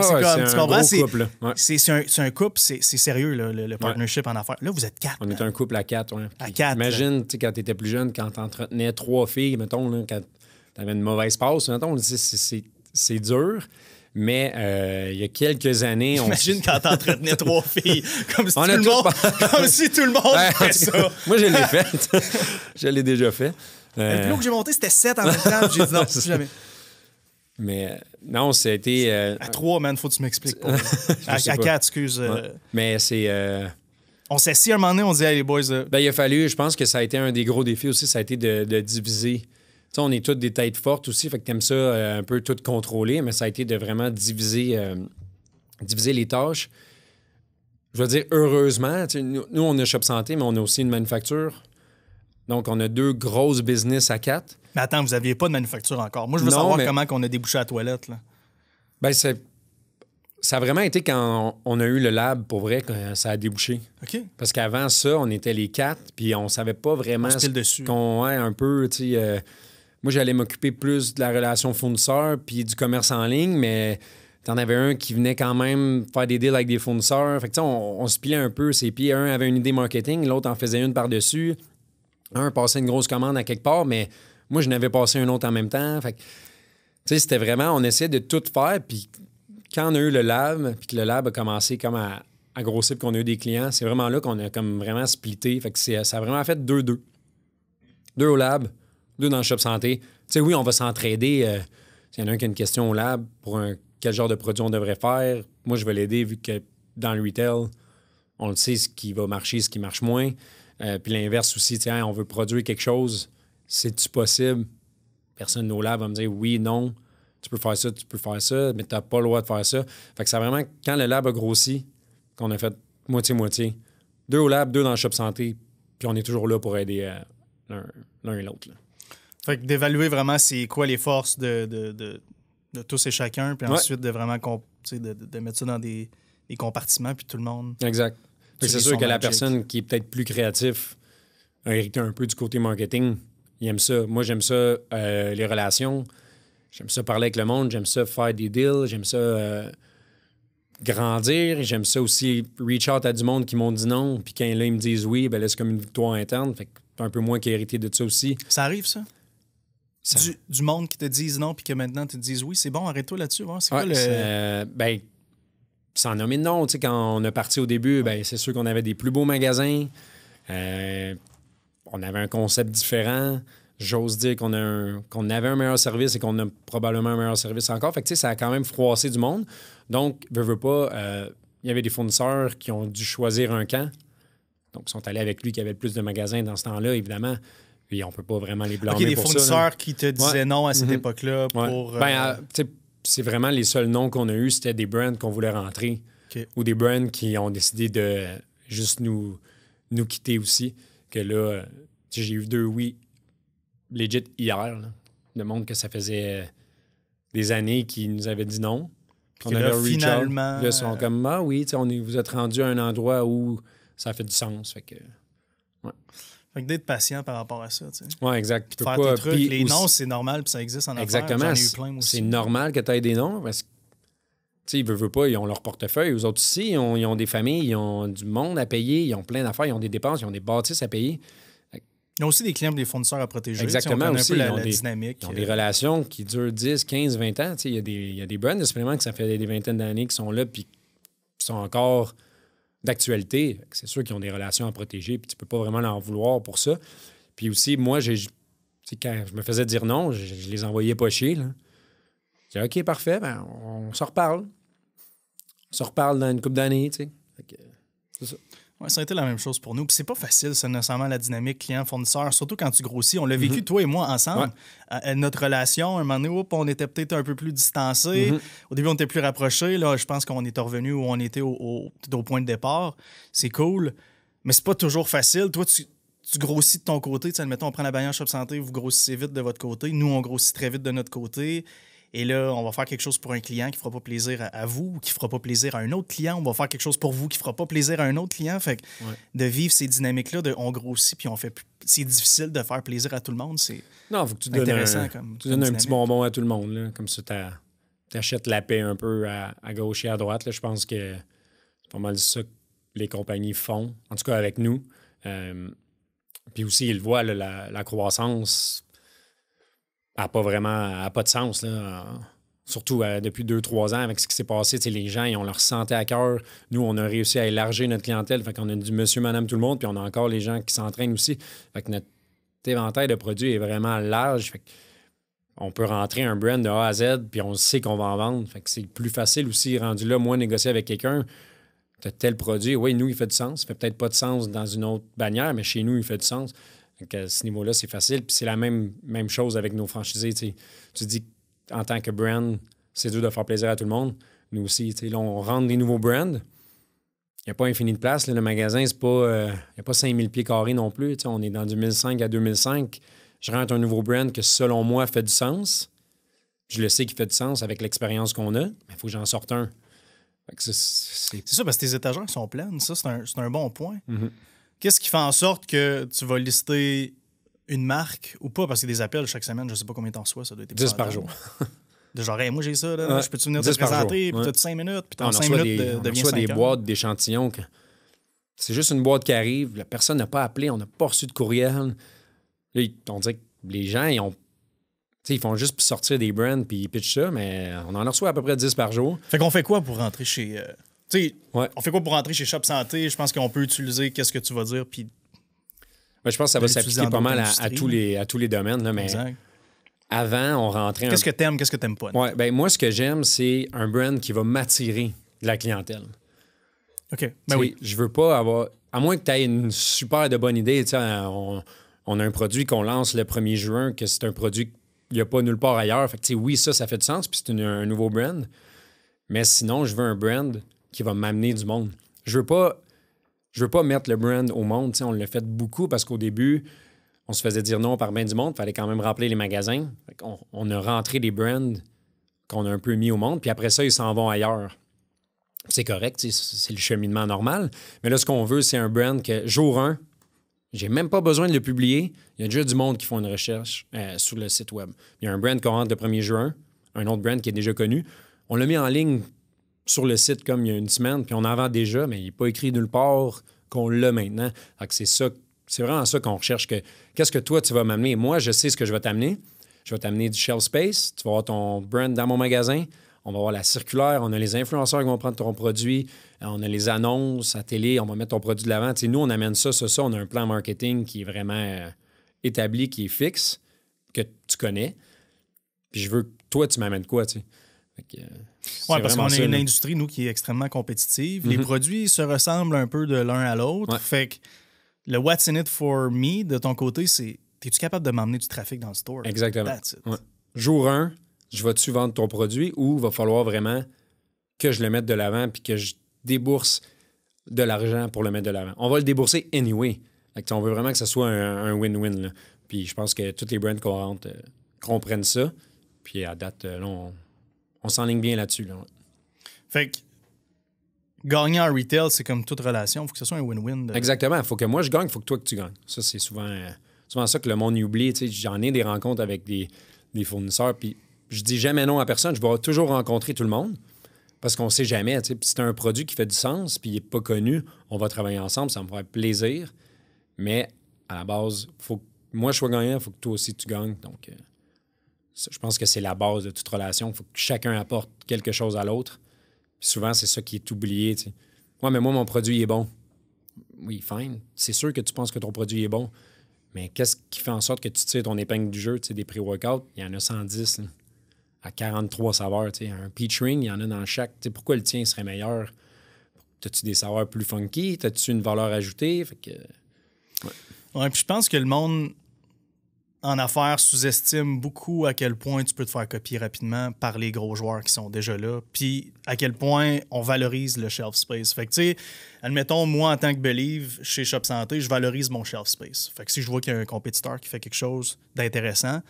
C'est un, couple, c'est sérieux, le, partnership en affaires. Là, vous êtes quatre. On est un couple à quatre. Imagine, quand tu étais plus jeune, quand tu entretenais trois filles, mettons, là, quand tu avais une mauvaise passe, mettons, c'est dur. Mais euh, il y a quelques années. On... Imagine quand t'entretenais trois filles. Comme si, tout, le monde, comme si tout le monde ça. Moi, je l'ai fait. je l'ai déjà fait. Le plus haut euh, que j'ai monté, c'était sept en même temps. J'ai dit non, jamais. Mais non, c'était. Euh, à trois, man, faut que tu m'expliques. à, quatre, excuse. Euh, mais c'est. Euh, on s'est si un moment donné, on dit, allez, les boys. Ben, il a fallu, je pense que ça a été un des gros défis aussi, ça a été de, de diviser. sais, on est tous des têtes fortes aussi, fait que t'aimes ça un peu tout contrôler, mais ça a été de vraiment diviser, diviser les tâches. Je veux dire, heureusement, nous, nous, on a Shop Santé, mais on a aussi une manufacture. Donc, on a deux grosses business à quatre. Mais attends, vous n'aviez pas de manufacture encore. Moi, je veux savoir comment on a débouché à la toilette. Là. Ben, ça a vraiment été quand on a eu le lab, pour vrai, que ça a débouché. OK. Parce qu'avant ça, on était les quatre, puis on savait pas vraiment dessus. qu'on... Ouais, un peu, tu euh, Moi, j'allais m'occuper plus de la relation fournisseur puis du commerce en ligne, mais t'en avais un qui venait quand même faire des deals avec des fournisseurs. Fait que, on, on se pilait un peu ses pieds. Un avait une idée marketing, l'autre en faisait une par-dessus un, passer une grosse commande à quelque part, mais moi, je n'avais passé un autre en même temps. Fait tu sais, c'était vraiment, on essayait de tout faire. Puis quand on a eu le lab, puis que le lab a commencé comme à, grossir, puis qu'on a eu des clients, c'est vraiment là qu'on a comme vraiment splitté. Fait que ça a vraiment fait deux, deux. Deux au lab, deux dans le shop santé. Tu sais, oui, on va s'entraider. Euh, s'il y en a un qui a une question au lab pour quel genre de produit on devrait faire, moi, je vais l'aider vu que dans le retail, on le sait ce qui va marcher, ce qui marche moins. Euh, puis l'inverse aussi, tiens, hein, on veut produire quelque chose, c'est-tu possible? Personne au lab va me dire oui, non, tu peux faire ça, tu peux faire ça, mais tu n'as pas le droit de faire ça. Fait que c'est vraiment quand le lab a grossi, qu'on a fait moitié-moitié. Deux au lab, deux dans le shop santé, puis on est toujours là pour aider euh, l'un et l'autre. Fait que d'évaluer vraiment c'est quoi les forces de, tous et chacun, puis ensuite de vraiment de, mettre ça dans des compartiments, puis tout le monde. Exact. C'est sûr que la personne qui est peut-être plus créatif, hérité un peu du côté marketing, il aime ça. Moi, j'aime ça, euh, les relations. J'aime ça parler avec le monde. J'aime ça faire des deals. J'aime ça euh, grandir. J'aime ça aussi reach out à du monde qui m'ont dit non. Puis quand là, ils me disent oui, ben là, c'est comme une victoire interne. Fait que un peu moins qui hérité de ça aussi. Ça arrive, ça? Du, monde qui te dise non, puis que maintenant, tu te dises oui. C'est bon, arrête-toi là-dessus. C'est quoi le. Euh, ben, sans nommer de nom, tu sais, quand on a parti au début, ben, c'est sûr qu'on avait des plus beaux magasins. Euh, on avait un concept différent. J'ose dire qu'on, avait un meilleur service et qu'on a probablement un meilleur service encore. Fait que, ça a quand même froissé du monde. Donc, veux, veux pas, euh, il y avait des fournisseurs qui ont dû choisir un camp. Donc, ils sont allés avec lui qui avait le plus de magasins dans ce temps-là, évidemment. Puis on peut pas vraiment les blâmer. Il y a des fournisseurs qui te disaient non à cette mhm. époque-là pour. Ben, euh, c'est vraiment les seuls noms qu'on a eus, c'était des brands qu'on voulait rentrer ou des brands qui ont décidé de juste nous, nous quitter aussi. Que là, j'ai eu deux oui legit hier. De Le monde que ça faisait euh, des années qui nous avait dit non. Puis on finalement... Là, sont euh, comme, ah oui, on vous êtes rendu à un endroit où ça fait du sens. que, fait que d'être patient par rapport à ça. Tu Oui, exact. Faire les noms, c'est normal, puis ça existe en Exactement. C'est normal que tu aies des noms parce que, tu sais, ils veulent, pas, ils ont leur portefeuille. Eux autres aussi, ils ont, des familles, ils ont du monde à payer, ils ont plein d'affaires, ils ont des dépenses, ils ont des bâtisses à payer. Ils ont aussi des clients, des fournisseurs à protéger. Exactement, aussi, la, ont des, dynamique. Ils euh. relations qui durent 10, 15, 20 ans. il y a des, il y a des brands de ça fait des vingtaines d'années qui sont là, puis qui sont encore d'actualité. C'est sûr qu'ils ont des relations à protéger, puis tu peux pas vraiment leur vouloir pour ça. Puis aussi, moi, j'ai, quand je me faisais dire non, je, les envoyais pas chier. OK, parfait, ben, on, on s'en reparle. On s'en reparle dans une coupe d'années, tu sais. C'est ça. Ouais, ça a été la même chose pour nous. Puis c'est pas facile, ça, nécessairement, la dynamique client-fournisseur, surtout quand tu grossis. On l'a vécu, mhm. toi et moi, ensemble. Euh, euh, notre relation, un moment donné, on était peut-être un peu plus distancés. Mhm. Au début, on était plus rapprochés. Là, je pense qu'on est revenu où on était au, au, point de départ. C'est cool, mais c'est pas toujours facile. Toi, tu, grossis de ton côté. Tu sais, admettons, on prend la baignoire Shop Santé, vous grossissez vite de votre côté. Nous, on grossit très vite de notre côté. Et là, on va faire quelque chose pour un client qui ne fera pas plaisir à, vous ou qui fera pas plaisir à un autre client. On va faire quelque chose pour vous qui ne fera pas plaisir à un autre client. Fait que de vivre ces dynamiques-là, on grossit puis on fait C'est difficile de faire plaisir à tout le monde. C'est non, tu intéressant un, comme. Tu donnes un petit bonbon à tout le monde. Là. Comme ça, achètes la paix un peu à, gauche et à droite. Là. Je pense que c'est pas mal ça que les compagnies font, en tout cas avec nous. Euh, puis aussi, ils voient la, la croissance n'a pas vraiment a pas de sens. Surtout euh, depuis deux, trois ans, avec ce qui s'est passé, les gens, ils ont leur santé à cœur. Nous, on a réussi à élargir notre clientèle. Fait qu'on a du monsieur, madame, tout le monde. Puis on a encore les gens qui s'entraînent aussi. Fait que notre éventail de produits est vraiment large. on peut rentrer un brand de A à Z, puis on sait qu'on va en vendre. Fait que c'est plus facile aussi, rendu là, moins négocier avec quelqu'un. T'as tel produit, oui, nous, il fait du sens. fait peut-être pas de sens dans une autre bannière, mais chez nous, il fait du sens. Donc, à ce niveau-là, c'est facile. Puis c'est la même, même chose avec nos franchisés. Tu dis, en tant que brand, c'est dur de faire plaisir à tout le monde. Nous aussi, là, on rentre des nouveaux brands. Il n'y a pas infini de place. le magasin, euh, il n'y a pas 5000 pieds carrés non plus. on est dans 2005 à 2005. Je rentre un nouveau brand que, selon moi, fait du sens. Je le sais qu'il fait du sens avec l'expérience qu'on a, mais il faut que j'en sorte un. C'est ça, parce que tes étagères sont pleines. Ça, c'est un, bon point. Mm-hmm. Qu'est-ce qui fait en sorte que tu vas lister une marque ou pas? Parce qu'il y a des appels chaque semaine, je ne sais pas combien t'en reçois, ça doit être 10 par jour. de genre, hey, moi j'ai ça, là, je peux-tu venir te présenter? Puis t'as 5 minutes, puis ah, t'as 5 minutes des, de, on des boîtes d'échantillons. C'est juste une boîte qui arrive, la personne n'a pas appelé, on n'a pas reçu de courriel. on dirait que les gens, ils ont ils font juste sortir des brands puis ils pitchent ça, mais on en reçoit à peu près 10 par jour. Fait qu'on fait quoi pour rentrer chez, euh, tu sais, on fait quoi pour rentrer chez Shop Santé? Je pense qu'on peut utiliser qu'est-ce que tu vas dire. Puis je pense que ça va s'appliquer pas mal à, tous les, à tous les domaines. mais avant, on rentrait. Qu'est-ce que t'aimes, qu'est-ce que t'aimes pas? Ouais, ben, moi, ce que j'aime, c'est un brand qui va m'attirer de la clientèle. OK. Ben oui. Je veux pas avoir. À moins que tu aies une super de bonne idée, on, on a un produit qu'on lance le 1er juin, que c'est un produit qu'il n'y a pas nulle part ailleurs. Fait que, oui, ça, ça fait du sens, puis c'est un nouveau brand. Mais sinon, je veux un brand qui va m'amener du monde. Je veux pas, je veux pas mettre le brand au monde. on l'a fait beaucoup parce qu'au début, on se faisait dire non par bien du monde. Il fallait quand même rappeler les magasins. On, a rentré des brands qu'on a un peu mis au monde. Puis après ça, ils s'en vont ailleurs. C'est correct, c'est le cheminement normal. Mais là, ce qu'on veut, c'est un brand que jour 1, j'ai même pas besoin de le publier. Il y a déjà du monde qui font une recherche euh, sur le site web. Il y a un brand qui rentre le 1er juin, un autre brand qui est déjà connu. On l'a mis en ligne sur le site comme il y a une semaine, puis on en vend déjà, mais il n'est pas écrit nulle part qu'on l'a maintenant. c'est ça, c'est vraiment ça qu'on recherche. Que, qu'est-ce que toi, tu vas m'amener? Moi, je sais ce que je vais t'amener. Je vais t'amener du shelf space. Tu vas avoir ton brand dans mon magasin. On va avoir la circulaire. On a les influenceurs qui vont prendre ton produit. On a les annonces à télé. On va mettre ton produit de l'avant. nous, on amène ça, ça, ça. On a un plan marketing qui est vraiment euh, établi, qui est fixe, que tu connais. Puis je veux, toi, tu m'amènes quoi, tu euh, oui, parce qu'on a une industrie, nous, qui est extrêmement compétitive. Les mm-hmm. produits se ressemblent un peu de l'un à l'autre. Fait que le What's in it for me de ton côté, c'est es-tu capable de m'emmener du trafic dans le store? Exactement. Jour 1, je vais-tu vendre ton produit ou va falloir vraiment que je le mette de l'avant puis que je débourse de l'argent pour le mettre de l'avant? On va le débourser anyway. Fait on veut vraiment que ce soit un win-win. Puis je pense que toutes les brands qu'on rentre euh, comprennent ça. Puis à date, euh, là, on on s'enligne bien là-dessus. Fait que gagner en retail, c'est comme toute relation. Il faut que ce soit un win-win. Exactement. Il faut que moi je gagne, il faut que toi que tu gagnes. Ça, c'est souvent, euh, souvent ça que le monde oublie. J'en ai des rencontres avec des, fournisseurs, puis je dis jamais non à personne. Je vais toujours rencontrer tout le monde parce qu'on sait jamais. Puis si un produit qui fait du sens, puis il n'est pas connu, on va travailler ensemble, ça me ferait plaisir. Mais à la base, faut que moi je sois gagnant, il faut que toi aussi tu gagnes. Donc, euh, je pense que c'est la base de toute relation. Il faut que chacun apporte quelque chose à l'autre. souvent, c'est ça qui est oublié. Tu mais moi, mon produit est bon. Oui, fine. C'est sûr que tu penses que ton produit est bon. Mais qu'est-ce qui fait en sorte que tu tires ton épingle du jeu? Tu sais, des pré-workouts, il y en a 110 à 43 saveurs. Tu Un peach ring, il y en a dans chaque. Tu pourquoi le tien serait meilleur? T'as-tu des saveurs plus funky? T'as-tu une valeur ajoutée? que... Euh, ouais puis je pense que le monde en affaires sous estime beaucoup à quel point tu peux te faire copier rapidement par les gros joueurs qui sont déjà là, puis à quel point on valorise le shelf space. Fait que, tu sais, admettons, moi, en tant que believe, chez Shop Santé, je valorise mon shelf space. Fait que si je vois qu'il y a un compétiteur qui fait quelque chose d'intéressant,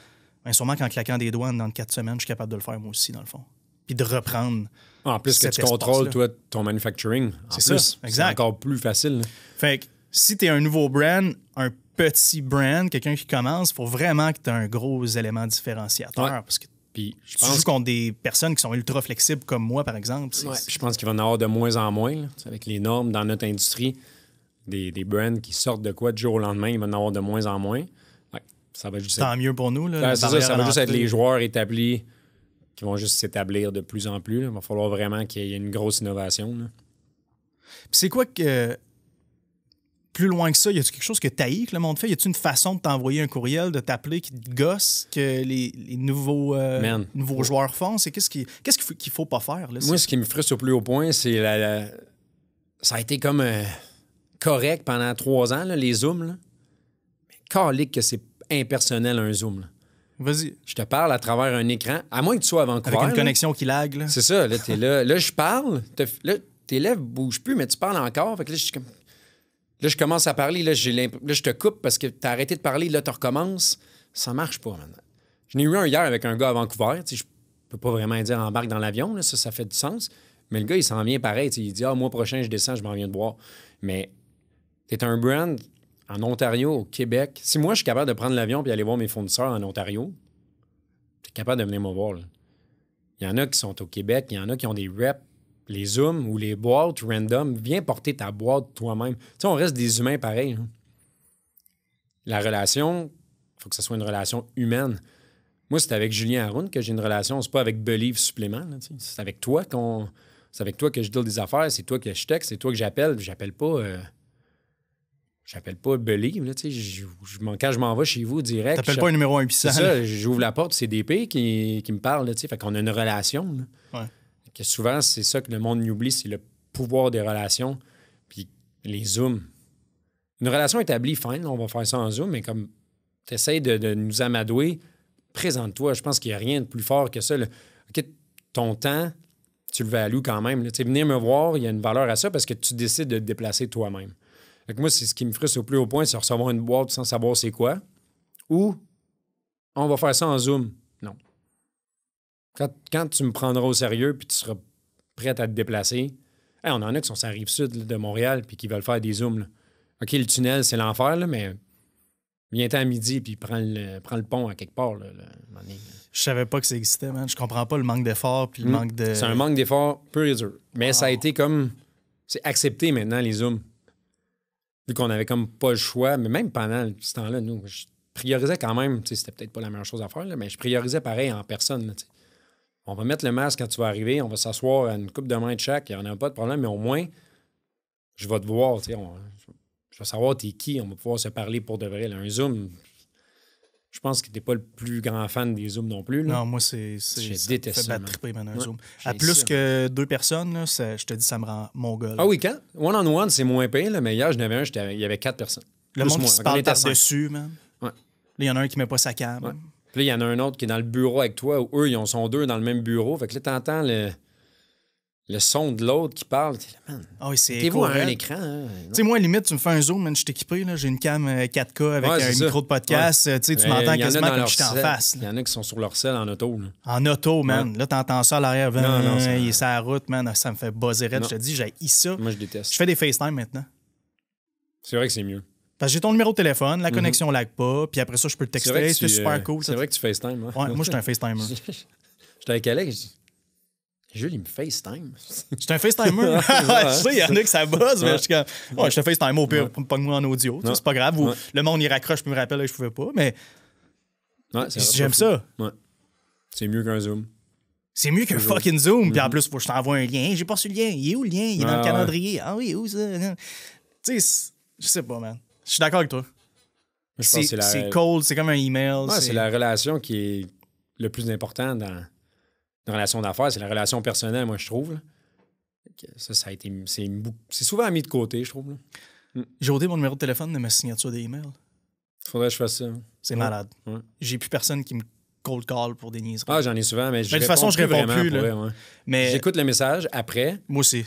bien sûrement qu'en claquant des doigts dans quatre semaines, je suis capable de le faire moi aussi, dans le fond. Puis de reprendre. En plus, que tu contrôles, toi, ton manufacturing. C'est ça. Exact. C'est encore plus facile. Fait que, si tu es un nouveau brand, un petit brand, quelqu'un qui commence, il faut vraiment que tu aies un gros élément différenciateur. Parce que je pense qu'on des personnes qui sont ultra flexibles comme moi, par exemple. je pense qu'il va en avoir de moins en moins avec les normes dans notre industrie. Des, des, brands qui sortent de quoi du jour au lendemain, il va en avoir de moins en moins. ça va juste Tant mieux pour nous. Là, ça, va juste être les joueurs établis qui vont juste s'établir de plus en plus. Il va falloir vraiment qu'il y ait une grosse innovation. Puis c'est quoi que plus loin que ça, y a-tu quelque chose que taïque, que le monde fait? Y a-tu une façon de t'envoyer un courriel, de t'appeler qui te gosse, que les, nouveaux, euh, joueurs font? qu'est-ce qu'il quest qu'il faut, pas faire? Là, Moi, ce qui me frustre au plus haut point, c'est la, ça a été comme euh, correct pendant trois ans, les zooms. Là. Mais calique que c'est impersonnel un zoom. Vas-y. Je te parle à travers un écran, à moins que tu sois à Vancouver. Avec une connexion qui lag. C'est ça, là, t'es là. Là, je parle. Là, tes lèvres bougent plus, mais tu parles encore. Fait que là, je suis comme, Là, je commence à parler, là, là, je te coupe parce que t'as arrêté de parler, là, tu recommences. Ça marche pas, maintenant. n'ai ai eu un hier avec un gars à Vancouver. Je peux pas vraiment dire embarque dans l'avion, ça, ça fait du sens. Mais le gars, il s'en vient pareil. Il dit Ah, mois prochain, je descends, je m'en viens de boire. Mais t'es un brand en Ontario, au Québec. Si moi, je suis capable de prendre l'avion puis aller voir mes fournisseurs en Ontario, es capable de venir me voir. Il y en a qui sont au Québec, il y en a qui ont des reps les Zooms ou les boîtes random, viens porter ta boîte toi-même. Tu sais, on reste des humains pareils. Hein. La relation, il faut que ce soit une relation humaine. Moi, c'est avec Julien Haroun que j'ai une relation. C'est pas avec Believe Supplément. C'est avec toi qu'on. C'est avec toi que je deal des affaires, c'est toi que je texte, c'est toi que j'appelle. J'appelle pas. Euh, j'appelle pas Believe. je, quand je m'en vais chez vous direct. T'appelles pas un numéro 1 C'est ça, j'ouvre la porte, c'est DP qui, qui me parle. Là, fait qu'on a une relation. Ouais souvent, c'est ça que le monde oublie, c'est le pouvoir des relations, puis les zooms. Une relation établie, fine, on va faire ça en zoom, mais comme tu essaies de, nous amadouer, présente-toi. Je pense qu'il n'y a rien de plus fort que ça. OK, ton temps, tu le values quand même. Venez Venir me voir, il y a une valeur à ça parce que tu décides de te déplacer toi-même. Moi, c'est ce qui me frustre au plus haut point, c'est recevoir une boîte sans savoir c'est quoi. Ou on va faire ça en Zoom. Quand, tu me prendras au sérieux puis tu seras prêt à te déplacer, on en a qui sont sur la rive sud de Montréal puis qui veulent faire des zooms. OK, le tunnel, c'est l'enfer, mais viens-t'en à midi puis prends le, pont à quelque part. Je je savais pas que ça existait, man. Je comprends pas le manque d'effort puis le hmm. manque de. C'est un manque d'effort pur et Mais ça a été comme. C'est accepté maintenant, les zooms. Vu qu'on avait comme pas le choix, mais même pendant ce temps-là, nous, je priorisais quand même. C'était peut-être pas la meilleure chose à faire, mais je priorisais pareil en personne on va mettre le masque quand tu vas arriver, on va s'asseoir à une coupe de main de chaque, il n'y en a pas de problème, mais au moins, je vais te voir, tu sais, je vais savoir t'es qui, on va pouvoir se parler pour de vrai. Là, un Zoom, je pense que t'es pas le plus grand fan des Zooms non plus. Non, moi, c'est. J'ai détesté ça. man, un Zoom. À plus que deux personnes, je te dis, ça me rend mon gueule. Ah oui, quand? One-on-one, c'est moins pire, mais hier, j'en avais un, il y avait quatre personnes. Le monde se parle dessus même. Là, il y en a un qui met pas sa cam il y en a un autre qui est dans le bureau avec toi, ou eux, ils sont deux dans le même bureau. Fait que là, t'entends le le son de l'autre qui parle. t'es ah c'est vous un écran. Hein. tu sais, moi, limite, tu me fais un zoom, man, je suis équipé. J'ai une cam 4K euh, avec un micro de podcast. Euh, tu m'entends quasiment comme je suis en face. Il y en a qui sont sur leur selle en auto. En auto, man. Là, Là, t'entends ça à l'arrière. Non, non, non, il est sur la route, man. Ça me fait buzzer. Je te dis, j'ai ça. Moi, je déteste. Je fais des FaceTime maintenant. C'est vrai que c'est mieux. Parce que j'ai ton numéro de téléphone, la mhm. connexion lag pas, puis après ça, je peux te texter, c'est super cool. C'est vrai euh, que tu FaceTime. Hein? Ouais, moi, je suis un FaceTimer. J'étais avec Alex, Jules, il me FaceTime. Je suis un FaceTimer. tu sais, il y en a qui ça bosse mais je suis comme, ouais, je te FaceTime au pire, pas moi en audio. C'est pas grave. Ou le monde, il raccroche, puis me rappelle, que je pouvais pas, mais. Ouais, J'aime ça. Ouais. C'est mieux qu'un Zoom. C'est mieux qu'un fucking Zoom. Puis en mhm. plus, faut que je t'envoie un lien. J'ai pas su le lien. Il est où le lien? Il est dans le calendrier. Ah oui, où ça? Tu sais, je sais pas, man. Je suis d'accord avec toi. C'est cold, c'est comme un email. c'est la relation qui est le plus important dans, la relation d'affaires. C'est la relation personnelle, moi, je trouve. Ça, a été. C'est souvent mis de côté, je trouve. Mm. J'ai ôté mon numéro de téléphone de ma signature d'email. Faudrait que je fasse ça. C'est malade. J'ai plus personne qui me cold call pour des Ah, j'en ai souvent, mais je. de toute façon, je réponds plus. J'écoute le message après. Moi aussi.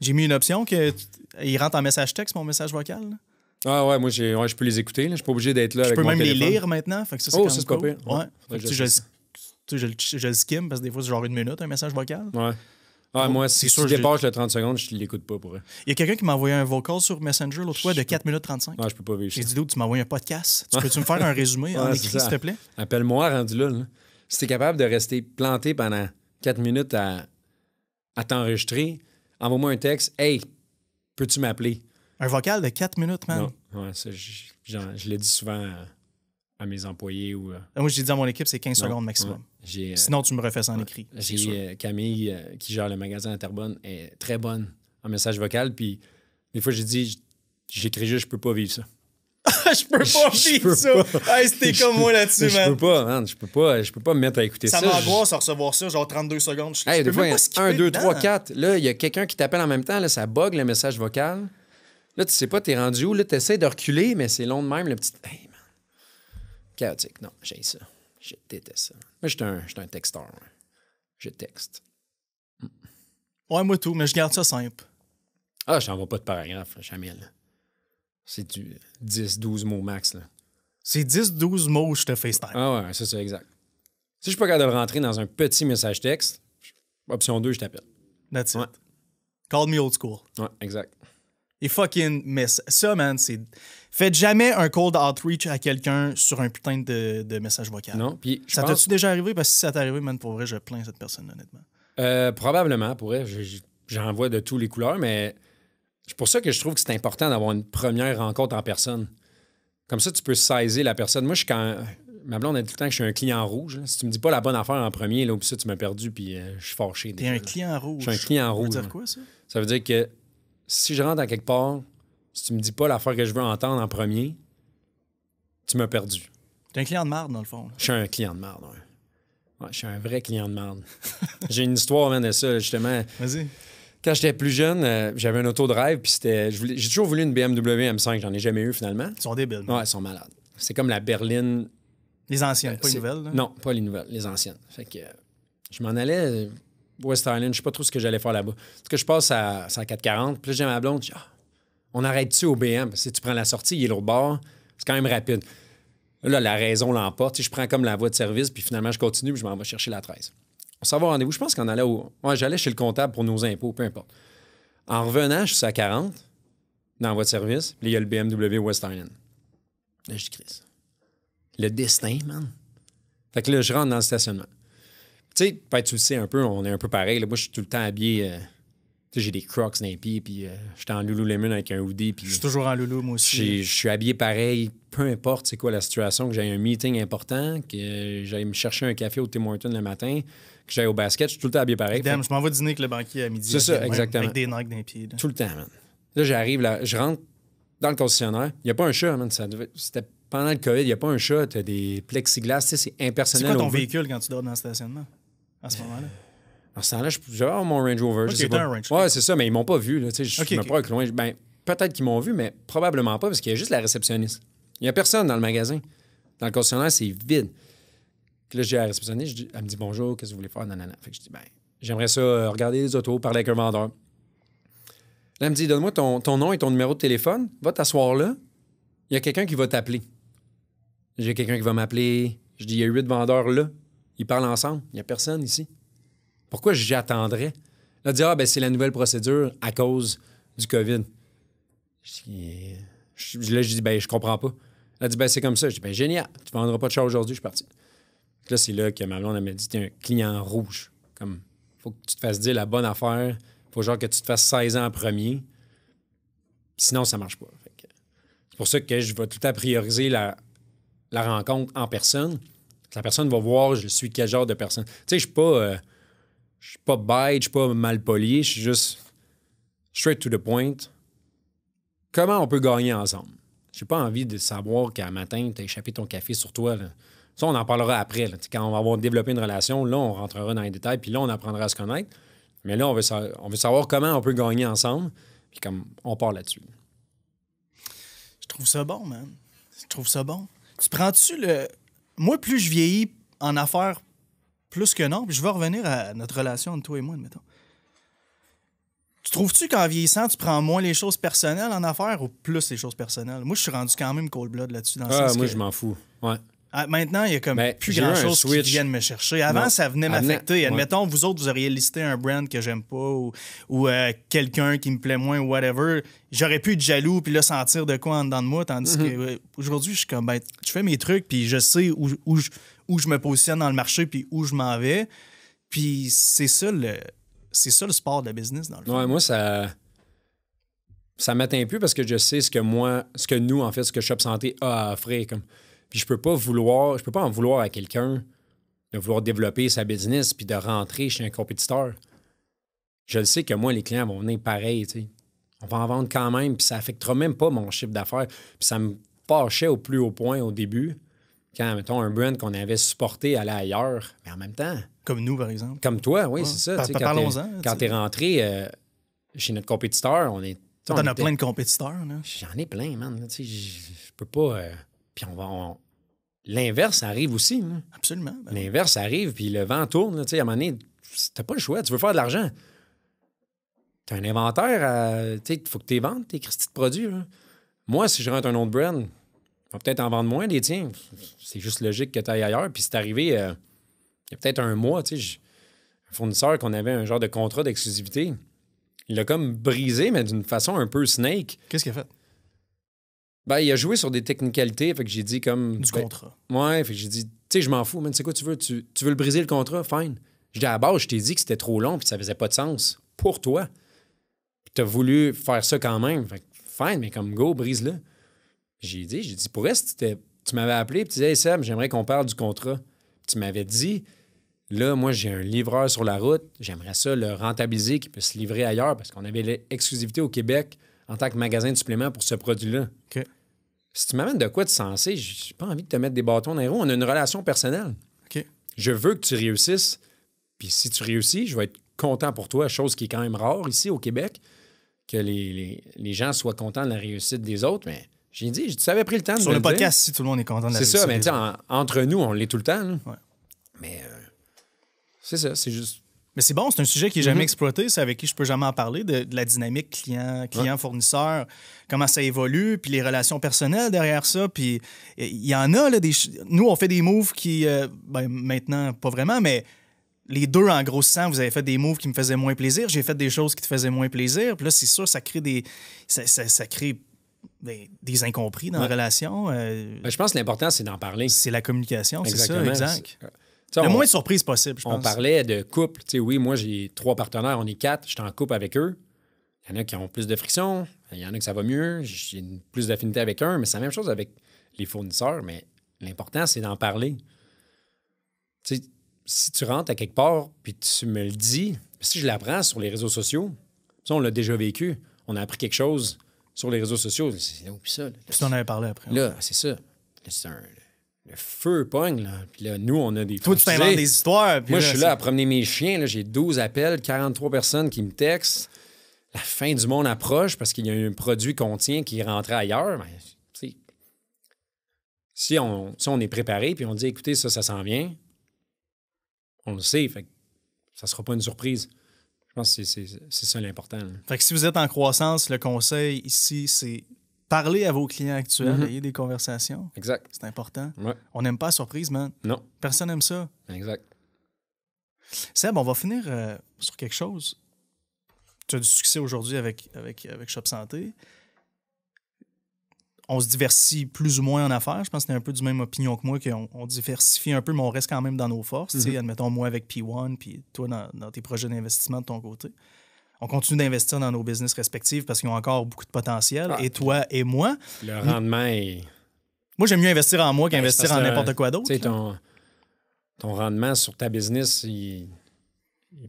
J'ai mis une option que il rentre en message texte, mon message vocal. Ah ouais, moi j'ai, ouais, je peux les écouter. Là. Je suis pas obligé d'être là. Je avec peux même les lire maintenant. Fait que ça, c'est oh, Ouais. tu, je, le skim parce que des fois, c'est genre une minute, un message vocal. Ouais. Ah, oh, moi, si je dépasse le 30 secondes, je l'écoute pas pour eux Il y a quelqu'un qui m'a envoyé un vocal sur Messenger l'autre fois de 4 minutes 35. Ah, je peux pas vérifier. J'ai dit, tu m'as envoyé un podcast. Tu peux-tu me faire un résumé en écrit, s'il te plaît? Appelle-moi, rendu là. Si t'es capable de rester planté pendant 4 minutes à, à t'enregistrer, envoie-moi un texte. Hey, peux-tu m'appeler? Un vocal de 4 minutes, man. Non, ouais, ça, je, je l'ai dit souvent à, mes employés. ou. Euh, ah, moi, j'ai dit à mon équipe, c'est 15 secondes maximum. Euh, Sinon, tu me refais ça en écrit. J'ai euh, Camille, qui gère le magasin à est très bonne en message vocal. Puis des fois, j'ai dit, j'écris juste, je peux pas vivre ça. je peux pas vivre ça. Hey, c'était comme moi là-dessus, man. Je peux pas, man. Je peux pas, je peux pas me mettre à écouter ça. Ça m'angoisse à recevoir ça, genre 32 secondes. Je, des 1, 2, 3, 4. Là, il y a quelqu'un qui t'appelle en même temps, là, ça bug le message vocal. Là, tu sais pas, t'es rendu où. Là, t'essaies de reculer, mais c'est long de même. Le petit. Hey, man. Chaotique. Non, j'ai ça. Je déteste ça. Moi, j'étais un, un texteur. Je texte. Mm. Ouais, moi tout, mais je garde ça simple. Ah, je t'envoie pas de paragraphe, jamais. C'est du 10-12 mots max. Là. C'est 10-12 mots, je te FaceTime. Ah ouais, c'est ça, exact. Si je suis pas capable de rentrer dans un petit message texte, option 2, je t'appelle. That's it. Call me old school. Ouais, exact. Et fucking miss. Ça, man, c'est. Faites jamais un cold outreach à quelqu'un sur un putain de, message vocal. Non, puis. Ça tu déjà arrivé? Parce que si ça t'est arrivé, man, pour vrai, je plains cette personne, honnêtement. Euh, probablement, pour vrai. J'en vois de tous les couleurs, mais c'est pour ça que je trouve que c'est important d'avoir une première rencontre en personne. Comme ça, tu peux saisir la personne. Moi, je suis quand. Ma blonde a dit tout le temps que je suis un client rouge. Si tu me dis pas la bonne affaire en premier, là, puis ça, tu m'as perdu, puis euh, je suis fâché. T'es un client rouge. Je suis un client rouge. Ça veut dire quoi, ça? Ça veut dire que si je rentre à quelque part, si tu me dis pas l'affaire que je veux entendre en premier, tu m'as perdu. es un client de merde dans le fond. Je suis un client de merde. ouais. je suis un vrai client de merde. J'ai une histoire avant de ça, justement. Vas-y. Quand j'étais plus jeune, euh, j'avais un auto drive puis c'était. J'ai toujours voulu une BMW M5, j'en ai jamais eu finalement. Ils sont débiles. Ouais, ils sont malades. C'est comme la berline. Les anciennes, euh, pas les nouvelles. Non, pas les nouvelles, les anciennes. Fait que euh, je m'en allais West Island, je sais pas trop ce que j'allais faire là-bas. que je passe à, 440, puis là, j'ai ma blonde, je dis, ah, on arrête-tu au BM? si tu prends la sortie, il est l'autre bord, c'est quand même rapide. Là, la raison l'emporte. Je prends comme la voie de service, puis finalement, je continue, puis je m'en vais chercher la 13. On s'en va rendez-vous. Je pense qu'on allait au. Ouais, j'allais chez le comptable pour nos impôts, peu importe. En revenant, je suis à 40, dans la voie de service, puis il y a le BMW West Island. Là, je Chris, le destin, man. Fait que là, je rentre dans le stationnement. Tu sais, peut-être tu le sais un peu, on est un peu pareil. Moi, je suis tout le temps habillé. Euh, tu sais, j'ai des crocs d'un pied, puis euh, je j'étais en loulou Lululemon avec un hoodie. Puis, je suis toujours en Loulou, moi aussi. Je suis habillé pareil, peu importe c'est quoi la situation, que j'ai un meeting important, que j'aille me chercher un café au Tim Hortons le matin, que j'aille au basket, je suis tout le temps habillé pareil. Damn, je m'en vais dîner avec le banquier à midi. C'est ça, exactement. Avec des Nike dans les Tout le temps, man. Là, j'arrive, là, je rentre dans le concessionnaire. Il n'y a pas un chat, man. C'était pendant le COVID, il n'y a pas un chat, tu as des plexiglas, c'est impersonnel. C'est quoi ton véhicule quand tu dors dans le stationnement? à ce euh, moment-là? À ce moment-là, j'avais mon Range Rover. je un Range Rover. Ouais, c'est ça, mais ils m'ont pas vu. Là, je suis okay, okay. loin. Ben, peut-être qu'ils m'ont vu, mais probablement pas, parce qu'il y a juste la réceptionniste. Il n'y a personne dans le magasin. Dans le concessionnaire, c'est vide. là, j'ai la réceptionniste, elle me dit bonjour, qu'est-ce que vous voulez faire? Non, non, non. Fait que je dis, ben, j'aimerais ça euh, regarder les autos, parler avec un vendeur. Là, elle me dit, donne-moi ton, ton, nom et ton numéro de téléphone, va t'asseoir là. Il y a quelqu'un qui va t'appeler. J'ai quelqu'un qui va m'appeler. Je dis, il y a huit vendeurs là. Ils parlent ensemble. Il n'y a personne ici. Pourquoi j'attendrais? Là, dit ah, ben, c'est la nouvelle procédure à cause du COVID. Eh, je, là, je dis, ben, je comprends pas. Elle dit, ben, c'est comme ça. Je dis, ben, génial, tu ne vendras pas de chat aujourd'hui, je suis parti. là, c'est là que ma blonde m'a dit, es un client rouge. Comme, faut que tu te fasses dire la bonne affaire. Faut genre que tu te fasses 16 ans en premier. Sinon, ça ne marche pas. C'est pour ça que je vais tout a prioriser la rencontre en personne la personne va voir je suis quel genre de personne. Tu sais, je suis pas. Euh, je suis pas bête, je suis pas mal poli, je suis juste straight to the point. Comment on peut gagner ensemble? J'ai pas envie de savoir qu'à matin, tu as échappé ton café sur toi. Ça, on en parlera après. Là. Quand on va avoir une relation, là, on rentrera dans les détails, puis là, on apprendra à se connaître. Mais là, on veut, savoir, on veut savoir comment on peut gagner ensemble, puis comme on part là-dessus. Je trouve ça bon, man. Je trouve ça bon. Tu prends-tu le moi, plus je vieillis en affaires, plus que non, puis je vais revenir à notre relation entre toi et moi, admettons. Tu trouves-tu qu'en vieillissant, tu prends moins les choses personnelles en affaires ou plus les choses personnelles? Moi, je suis rendu quand même cold-blood là-dessus. Ah, moi, je m'en fous. Ouais. Ah, maintenant, il y a comme plus grand-chose qui vient de me chercher. Avant, ça venait m'affecter. Admettons, vous autres, vous auriez listé un brand que j'aime pas ou, euh, quelqu'un qui me plaît moins ou whatever. J'aurais pu être jaloux puis le sentir de quoi en dedans de moi. Tandis mm-hmm. que euh, aujourd'hui je suis comme, ben, je fais mes trucs puis je sais où, où, je, me positionne dans le marché puis où je m'en vais. Puis c'est ça le... C'est ça le sport de la business, dans le moi, ça ça m'atteint plus parce que je sais ce que moi, ce que nous, en fait, ce que Shop Santé a à offrir. Comme, puis je peux pas vouloir, je peux pas en vouloir à quelqu'un de vouloir développer sa business puis de rentrer chez un compétiteur. Je le sais que moi, les clients vont venir pareil, On va en vendre quand même, puis ça affectera même pas mon chiffre d'affaires. Puis ça me fâchait au plus haut point au début, quand, mettons, un brand qu'on avait supporté allait ailleurs, mais en même temps. Comme nous, par exemple. Comme toi, oui, c'est ça. tu quand tu es, rentré euh, chez notre compétiteur, on est. T'en as plein de compétiteurs, là. J'en ai plein, man. Tu sais, je peux pas. Euh, puis on va. L'inverse arrive aussi. Hein. Absolument. Ben l'inverse arrive, puis le vent tourne. sais, à un moment donné, t'as pas le choix. Tu veux faire de l'argent. T'as un inventaire. Il faut que tu vendes tes de produits. Moi, si je rentre un autre brand, on va peut-être en vendre moins des tiens. C'est juste logique que tu ailles ailleurs. Puis c'est arrivé euh, il y a peut-être un mois, tu sais, un fournisseur qu'on avait un genre de contrat d'exclusivité. Il l'a comme brisé, mais d'une façon un peu snake. Qu'est-ce qu'il a fait? Ben, il a joué sur des technicalités, fait que j'ai dit comme. Du ben, contrat. Ouais, fait que j'ai dit, tu sais, je m'en fous, mais tu sais quoi, tu veux, tu, veux le briser le contrat? Fine. J'ai à base, je t'ai dit que c'était trop long puis ça faisait pas de sens pour toi. Puis as voulu faire ça quand même. fine, mais comme go, brise-le. J'ai dit, j'ai dit, pour reste, tu m'avais appelé tu disais, hey, Sam, j'aimerais qu'on parle du contrat. tu m'avais dit, là, moi, j'ai un livreur sur la route, j'aimerais ça le rentabiliser, qu'il peut se livrer ailleurs parce qu'on avait l'exclusivité au Québec en tant que magasin de suppléments pour ce produit-là. Si tu m'amènes de quoi de sensé, j'ai pas envie de te mettre des bâtons dans les roues. On a une relation personnelle. Je veux que tu réussisses. Puis si tu réussis, je vais être content pour toi, chose qui est quand même rare ici au Québec, que les, gens soient contents de la réussite des autres. Mais j'ai dit, tu avais pris le temps de Sur le, le podcast, si tout le monde est content de la réussite. C'est ça, mais en, entre nous, on l'est tout le temps. Ouais. Mais euh, c'est ça, c'est juste mais c'est bon, c'est un sujet qui n'est jamais mhm. exploité, c'est avec qui je peux jamais en parler, de, la dynamique client, client-fournisseur, comment ça évolue, puis les relations personnelles derrière ça. Puis il y en a, là, des, nous, on fait des moves qui, euh, ben, maintenant, pas vraiment, mais les deux, en gros grossissant, vous avez fait des moves qui me faisaient moins plaisir, j'ai fait des choses qui te faisaient moins plaisir. Puis là, c'est sûr, ça crée des. ça, crée des, incompris dans la relation. Euh, ben, je pense que l'important, c'est d'en parler. C'est la communication, c'est ça, exact. Euh, le moins surprise possible, je pense. On parlait de couple. sais, oui, moi, j'ai trois partenaires, on est quatre, je suis en couple avec eux. Il y en a qui ont plus de friction, il y en a que ça va mieux, j'ai plus d'affinité avec eux, mais c'est la même chose avec les fournisseurs. Mais l'important, c'est d'en parler. sais, si tu rentres à quelque part, puis tu me le dis, si je l'apprends sur les réseaux sociaux, ça, on l'a déjà vécu, on a appris quelque chose sur les réseaux sociaux. C'est oh, ça. Puis en avais parlé après. Là, c'est ça. C'est un, le feu pogne, là. Puis là, nous, on a des... Toi, tu t'inventes des histoires. Moi, je suis là à promener mes chiens. j'ai 12 appels, 43 personnes qui me textent. La fin du monde approche parce qu'il y a un produit qu'on tient qui est rentré ailleurs. Mais si on, si on est préparé puis on dit, écoutez, ça, ça s'en vient, on le sait, fait ça sera pas une surprise. Je pense que c'est ça l'important. Fait que si vous êtes en croissance, le conseil ici, c'est Parlez à vos clients actuels, mhm. ayez des conversations. Exact. C'est important. On n'aime pas la surprise, man. Non. Personne n'aime ça. Exact. Seb, on va finir euh, sur quelque chose. Tu as du succès aujourd'hui avec, avec, avec Shop Santé. On se diversifie plus ou moins en affaires. Je pense que tu es un peu du même opinion que moi, qu'on on diversifie un peu, mais on reste quand même dans nos forces. Mhm. Admettons, moi avec P1, puis toi dans tes projets d'investissement de ton côté on continue d'investir dans nos business respectifs parce qu'ils ont encore beaucoup de potentiel. Et toi et moi. Le rendement est. Moi, j'aime mieux investir en moi qu'investir en n'importe quoi d'autre. Ton, ton rendement sur ta business, il,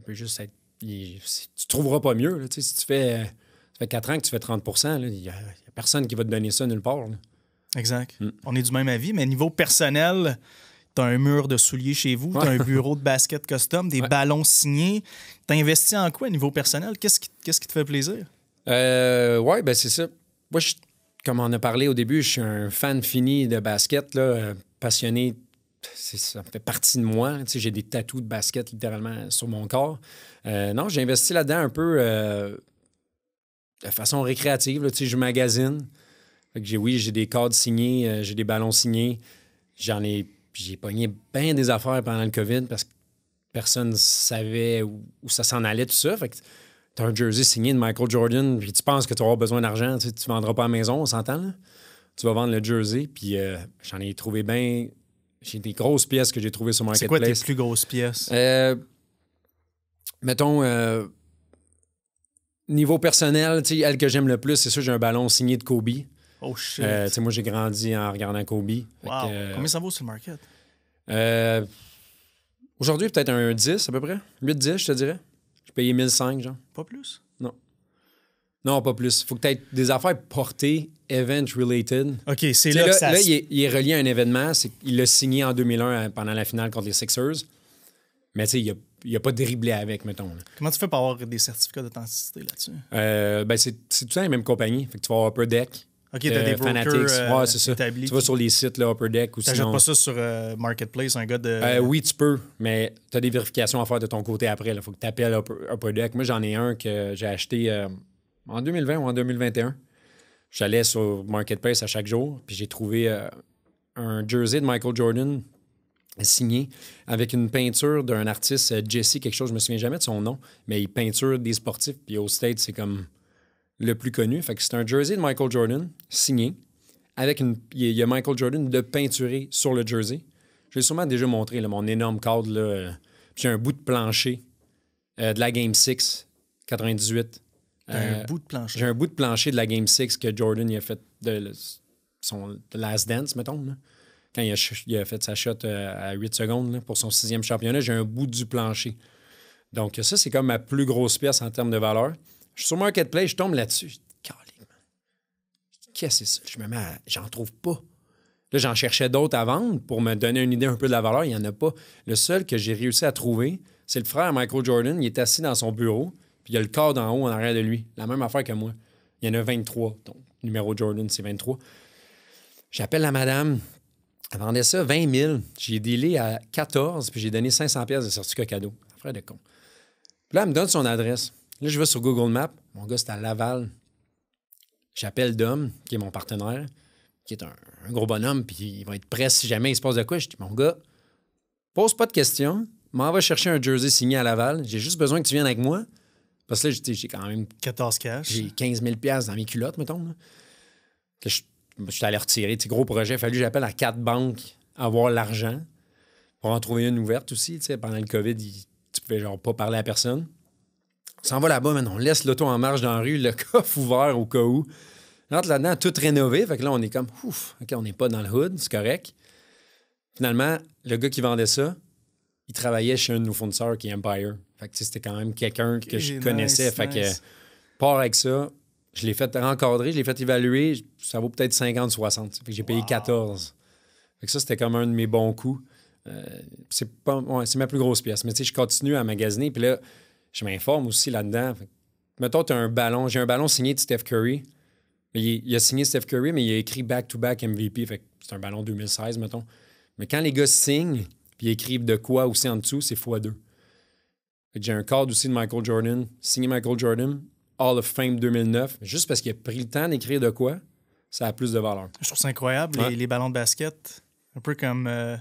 peut juste être. tu trouveras pas mieux. si tu fais, ça fait 4 ans que tu fais 30 il n'y a, personne qui va te donner ça nulle part. Exact. Mm. On est du même avis, mais niveau personnel, T'as un mur de souliers chez vous, t'as un bureau de basket custom, des ballons signés. T'as investi en quoi à niveau personnel? Qu'est-ce qui, qu'est-ce qui te fait plaisir? Oui, euh, ouais, ben c'est ça. Moi, comme on a parlé au début, je suis un fan fini de basket, là, euh, passionné. C'est, ça fait partie de moi. Tu j'ai des tatous de basket littéralement sur mon corps. Euh, non, j'ai investi là-dedans un peu de façon récréative. tu je magazine. j'ai, oui, j'ai des cordes signés, j'ai des ballons signés. J'en ai puis j'ai pogné bien des affaires pendant le COVID parce que personne ne savait où, ça s'en allait, tout ça. Fait que t'as un jersey signé de Michael Jordan, puis tu penses que tu auras besoin d'argent, tu ne vendras pas à maison, on s'entend, Tu vas vendre le jersey, puis euh, j'en ai trouvé bien... J'ai des grosses pièces que j'ai trouvées sur Marketplace. C'est quoi tes plus grosses pièces? Euh, mettons... Euh, niveau personnel, elle que j'aime le plus, c'est sûr, j'ai un ballon signé de Kobe. Oh euh, shit. moi, j'ai grandi en regardant Kobe. Wow. Euh, Combien ça vaut sur le market? Euh, aujourd'hui, peut-être un 10 à peu près. 8-10, je te dirais. Je payais 1005, genre. Pas plus? Non. Non, pas plus. Faut que tu aies des affaires portées, event-related. OK, c'est là, que ça... Là, il est, il est, relié à un événement. Il l'a signé en 2001 pendant la finale contre les Sixers. Mais tu sais, il a a pas de avec, mettons. Comment tu fais pour avoir des certificats d'authenticité là-dessus? ben c'est tout le temps même même compagnie. Fait que tu vas avoir Upper Deck, OK, t'as des euh, brokers euh, Tu vas sur les sites, là, Upper Deck ou sinon... pas ça sur euh, Marketplace, un gars de... oui, tu peux, mais t'as des vérifications à faire de ton côté après. Il faut que t'appelles Upper, Upper Deck. Moi, j'en ai un que j'ai acheté en 2020 ou en 2021. J'allais sur Marketplace à chaque jour, puis j'ai trouvé un jersey de Michael Jordan signé avec une peinture d'un artiste, Jesse quelque chose, je me souviens jamais de son nom, mais il peinture des sportifs, puis au State, c'est comme le plus connu. Fait que c'est un jersey de Michael Jordan signé. Avec une, il y a Michael Jordan de peinturé sur le jersey. Je l'ai sûrement déjà montré, mon énorme cadre. Là, euh, un bout de plancher euh, de la Game 6, 98. un euh, bout de plancher. J'ai un bout de plancher de la Game 6 que Jordan il a fait de, son Last Dance, mettons. Quand il a, fait sa shot à 8 secondes pour son sixième championnat, j'ai un bout du plancher. Donc, ça, c'est comme ma plus grosse pièce en termes de valeur. Je suis sur Marketplace, je tombe là-dessus. Je qu'est-ce que c'est ça? Je me mets à... J'en trouve pas. Là, j'en cherchais d'autres à vendre pour me donner une idée un peu de la valeur. Il n'y en a pas. Le seul que j'ai réussi à trouver, c'est le frère Michael Jordan. Il est assis dans son bureau, puis il y a le corps en haut en arrière de lui. La même affaire que moi. Il y en a 23. Donc, numéro Jordan, c'est 23. J'appelle la madame. Elle vendait ça 20 000. J'ai délé à 14, puis j'ai donné 500 pièces de certificat cadeau. Frère de con. Puis là, elle me donne son adresse. Là, je vais sur Google Maps. Mon gars, c'est à Laval. J'appelle Dom, qui est mon partenaire, qui est un, gros bonhomme, puis il va être prêt si jamais il se passe de quoi. Je dis, mon gars, pose pas de questions. M'en va chercher un jersey signé à Laval. J'ai juste besoin que tu viennes avec moi. Parce que là, j'ai quand même. 14 cash. J'ai 15 000 dans mes culottes, mettons. je, suis allé retirer. gros projet. Il Fallu que j'appelle à quatre banques avoir l'argent pour en trouver une ouverte aussi. Pendant le COVID, tu pouvais genre pas parler à personne s'en va là-bas, mais On laisse l'auto en marche dans la rue, le coffre ouvert au cas où. On là-dedans, tout rénové. Fait que là, on est comme, ouf, OK, on n'est pas dans le hood, c'est correct. Finalement, le gars qui vendait ça, il travaillait chez un de nos fournisseurs qui est Empire. Fait que c'était quand même quelqu'un que je connaissais. fait que, part avec ça, je l'ai fait encadrer, je l'ai fait évaluer. Ça vaut peut-être 50, 60. j'ai payé 14. ça, c'était comme un de mes bons coups. Euh, c'est pas c'est ma plus grosse pièce. Mais tu je continue à magasiner. Puis là, je m'informe aussi là-dedans. Mettons, tu as un ballon, j'ai un ballon signé de Steph Curry. Il, a signé Steph Curry, mais il a écrit back-to-back MVP. c'est un ballon 2016, mettons. Mais quand les gars signent, puis écrivent de quoi aussi en dessous, c'est x2. J'ai un card aussi de Michael Jordan, signé Michael Jordan, Hall of Fame 2009, juste parce qu'il a pris le temps d'écrire de quoi, ça a plus de valeur. Je trouve ça incroyable, les, ballons de basket. Un peu comme. Euh,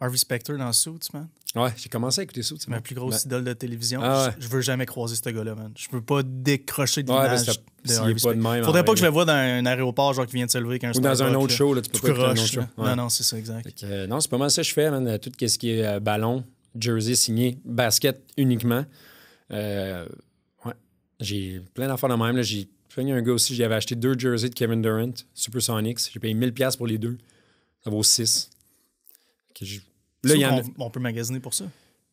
Harvey Specter dans Suits, man. Ouais, j'ai commencé à écouter Suits. Ma plus grosse idole de télévision. Ah je, veux jamais croiser ce gars-là, man. Je peux pas décrocher de l'image Il de Harvey pas de même, Faudrait pas que je le vois dans un aéroport, genre qui vient de se lever quand un. Ou dans un autre show, là, tu peux pas un autre show. Non, non, c'est ça, exact. Euh, non, c'est pas mal ça que je fais, man. Euh, tout ce qui est euh, ballon, jersey signé, basket uniquement. ouais. J'ai plein d'enfants de même. J'ai fait un gars aussi, j'avais acheté deux jerseys de Kevin Durant, Super Sonics. J'ai payé 1000$ pour les deux. Ça vaut 6. Là, y on, peut magasiner pour ça.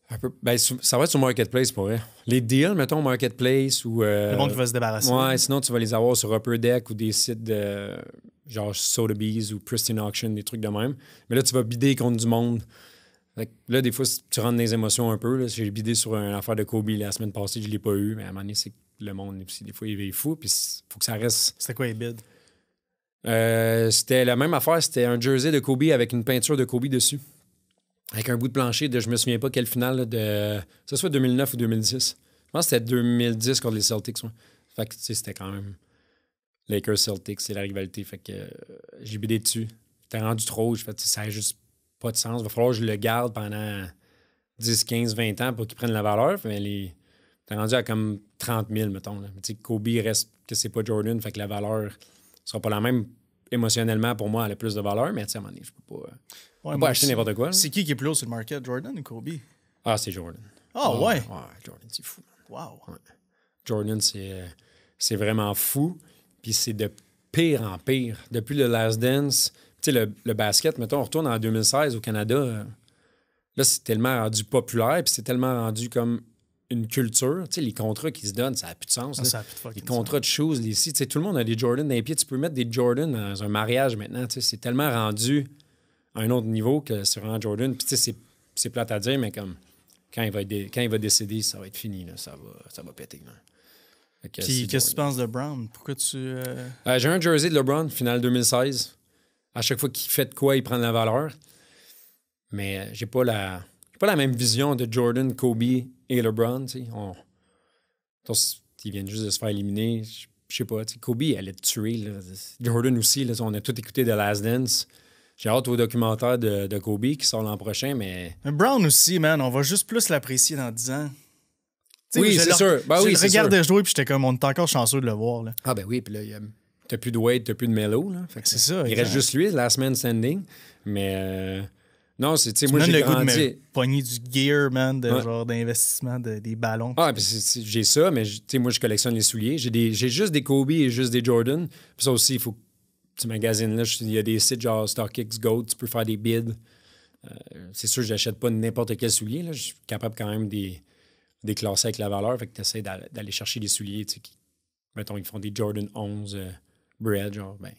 Un peu, ben, ça va être sur Marketplace pour vrai. Les deals, mettons, Marketplace ou. Euh, le monde va se débarrasser. Ouais, sinon, tu vas les avoir sur Upper Deck ou des sites de genre Sotheby's ou Pristine Auction, des trucs de même. Mais là, tu vas bider contre du monde. là, des fois, tu rentres dans les émotions un peu. J'ai bidé sur une affaire de Kobe la semaine passée, je ne l'ai pas eu. Mais à un moment donné, c'est le monde, des fois, il est fou. Puis il faut que ça reste. C'était quoi les bids? Euh, c'était la même affaire, c'était un jersey de Kobe avec une peinture de Kobe dessus. Avec un bout de plancher de je me souviens pas quel finale de. Ça soit 2009 ou 2010. Je pense que c'était 2010 contre les Celtics. Ouais. Fait que tu sais, c'était quand même. Lakers Celtics, c'est la rivalité. Fait que euh, j'ai bidé dessus. T'es rendu trop je Fait ça n'a juste pas de sens. Il Va falloir que je le garde pendant 10, 15, 20 ans pour qu'il prenne la valeur. Mais les. T'es rendu à comme 30 000, mettons. tu sais, Kobe reste que c'est pas Jordan. Fait que la valeur ne sera pas la même émotionnellement pour moi, elle a plus de valeur, mais tu sais, à un moment je peux pas, peux pas acheter n'importe quoi. C'est qui qui est plus haut sur le market, Jordan ou Kobe? Ah, c'est Jordan. Ah, oh, ouais? Jordan, c'est fou. Wow. Jordan, c'est vraiment fou. Puis c'est de pire en pire. Depuis le Last Dance, tu sais, le, le, basket, mettons, on retourne en 2016 au Canada. Là, c'est tellement rendu populaire, puis c'est tellement rendu comme une culture. Tu sais, les contrats qui se donnent, ça n'a plus de sens. Ah, les contrats de choses ici tu sais, tout le monde a des Jordan dans les pieds. Tu peux mettre des Jordan dans un mariage maintenant. c'est tellement rendu à un autre niveau que sur vraiment Jordan. Puis tu sais, c'est plate à dire, mais comme quand il va, quand il va décéder, ça va être fini. Ça, va, ça va péter. Là. qu'est-ce que tu penses de LeBron? Pourquoi tu. Euh, euh, j'ai un jersey de LeBron, finale 2016. À chaque fois qu'il fait de quoi, il prend de la valeur. Mais euh, j'ai pas la pas la même vision de Jordan, Kobe et LeBron. Ils viennent juste de se faire éliminer. Je sais pas. Kobe allait te tuer. Jordan aussi. Là, on a tout écouté de Last Dance. J'ai hâte au documentaire de, Kobe qui sort l'an prochain, mais. Brown aussi, man. On va juste plus l'apprécier dans 10 ans. oui, c'est sûr. Bah je le regardais jouer, puis j'étais comme, on est encore chanceux de le voir. Là. Ah, ben oui, puis là, a... t'as plus de Wade, t'as plus de Melo. C'est ça. Il reste juste lui, Last Man Standing. Mais. Euh, non, c'est, tu moi, j'ai grandi... le du gear, man, de genre d'investissement, des ballons. Ah, puis ben, j'ai ça, mais tu sais, moi, je collectionne les souliers. J'ai, juste des Kobe et juste des Jordan. Puis ça aussi, il faut tu magasines là. Il y a des sites genre StockX Goat, tu peux faire des bids. Euh, c'est sûr, je n'achète pas n'importe quel soulier. Je suis capable quand même des, des classer avec la valeur. Fait que tu essaies d'aller chercher des souliers, tu sais, qui, mettons, ils font des Jordan 11 euh, bread, genre, ben,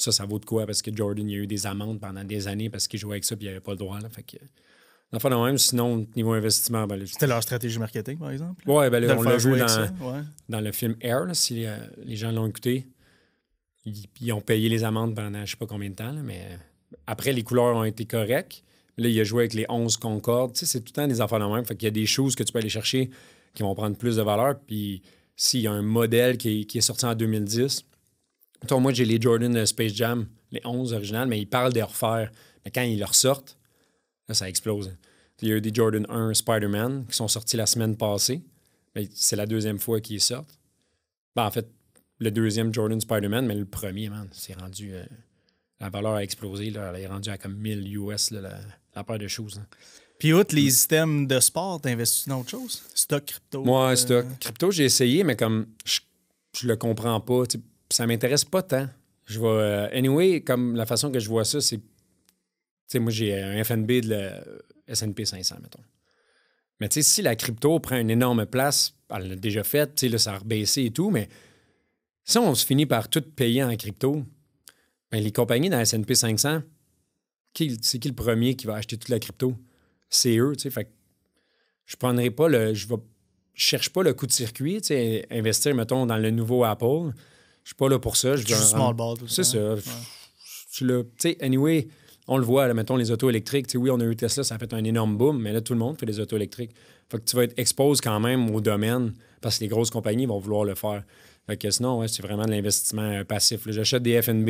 ça, ça vaut de quoi? Parce que Jordan, il y a eu des amendes pendant des années parce qu'il jouait avec ça et il avait pas le droit. Là, fait même sinon, niveau investissement. Ben, C'était leur stratégie marketing, par exemple? Oui, ben, on l'a joué dans, le film Air, si euh, les, gens l'ont écouté. Ils, ont payé les amendes pendant je ne sais pas combien de temps, mais après, les couleurs ont été correctes. Là, il a joué avec les 11 Concorde. Tu c'est tout le temps des enfants de même. Il y a des choses que tu peux aller chercher qui vont prendre plus de valeur. Puis s'il y a un modèle qui est sorti en 2010, moi, j'ai les Jordan euh, Space Jam, les 11 originales, mais ils parlent de refaire. Mais quand ils le ressortent, ça explose. Il y a eu des Jordan 1 Spider-Man qui sont sortis la semaine passée. Mais c'est la deuxième fois qu'ils sortent. Ben, en fait, le deuxième Jordan Spider-Man, mais le premier, man, c'est rendu. Euh, la valeur a explosé. Là, elle est rendue à comme 1000 US, la, paire de choses. Hein. Puis, outre les systèmes de sport, t'investis dans autre chose? Stock, crypto? Moi, euh, stock. Crypto, j'ai essayé, mais comme je, le comprends pas ça m'intéresse pas tant. Je vois. Euh, anyway, comme la façon que je vois ça, c'est. Tu moi, j'ai un FNB de la SP 500, mettons. Mais si la crypto prend une énorme place, elle l'a déjà faite, tu ça a rebaissé et tout, mais si on se finit par tout payer en crypto, ben, les compagnies dans la S&P 500, c'est qui le premier qui va acheter toute la crypto? C'est eux, tu sais. je prendrai pas le... Je ne cherche pas le coup de circuit, tu investir, mettons, dans le nouveau Apple. Je suis pas là pour ça. Je un small ball. C'est ça. Hein? Tu sais, anyway, on le voit, là, mettons, les autos électriques. Tu oui, on a eu Tesla, ça a fait un énorme boom, mais là, tout le monde fait des autos électriques. faut que tu vas être exposé quand même au domaine parce que les grosses compagnies vont vouloir le faire. Fait que sinon, c'est vraiment de l'investissement euh, passif. J'achète des FNB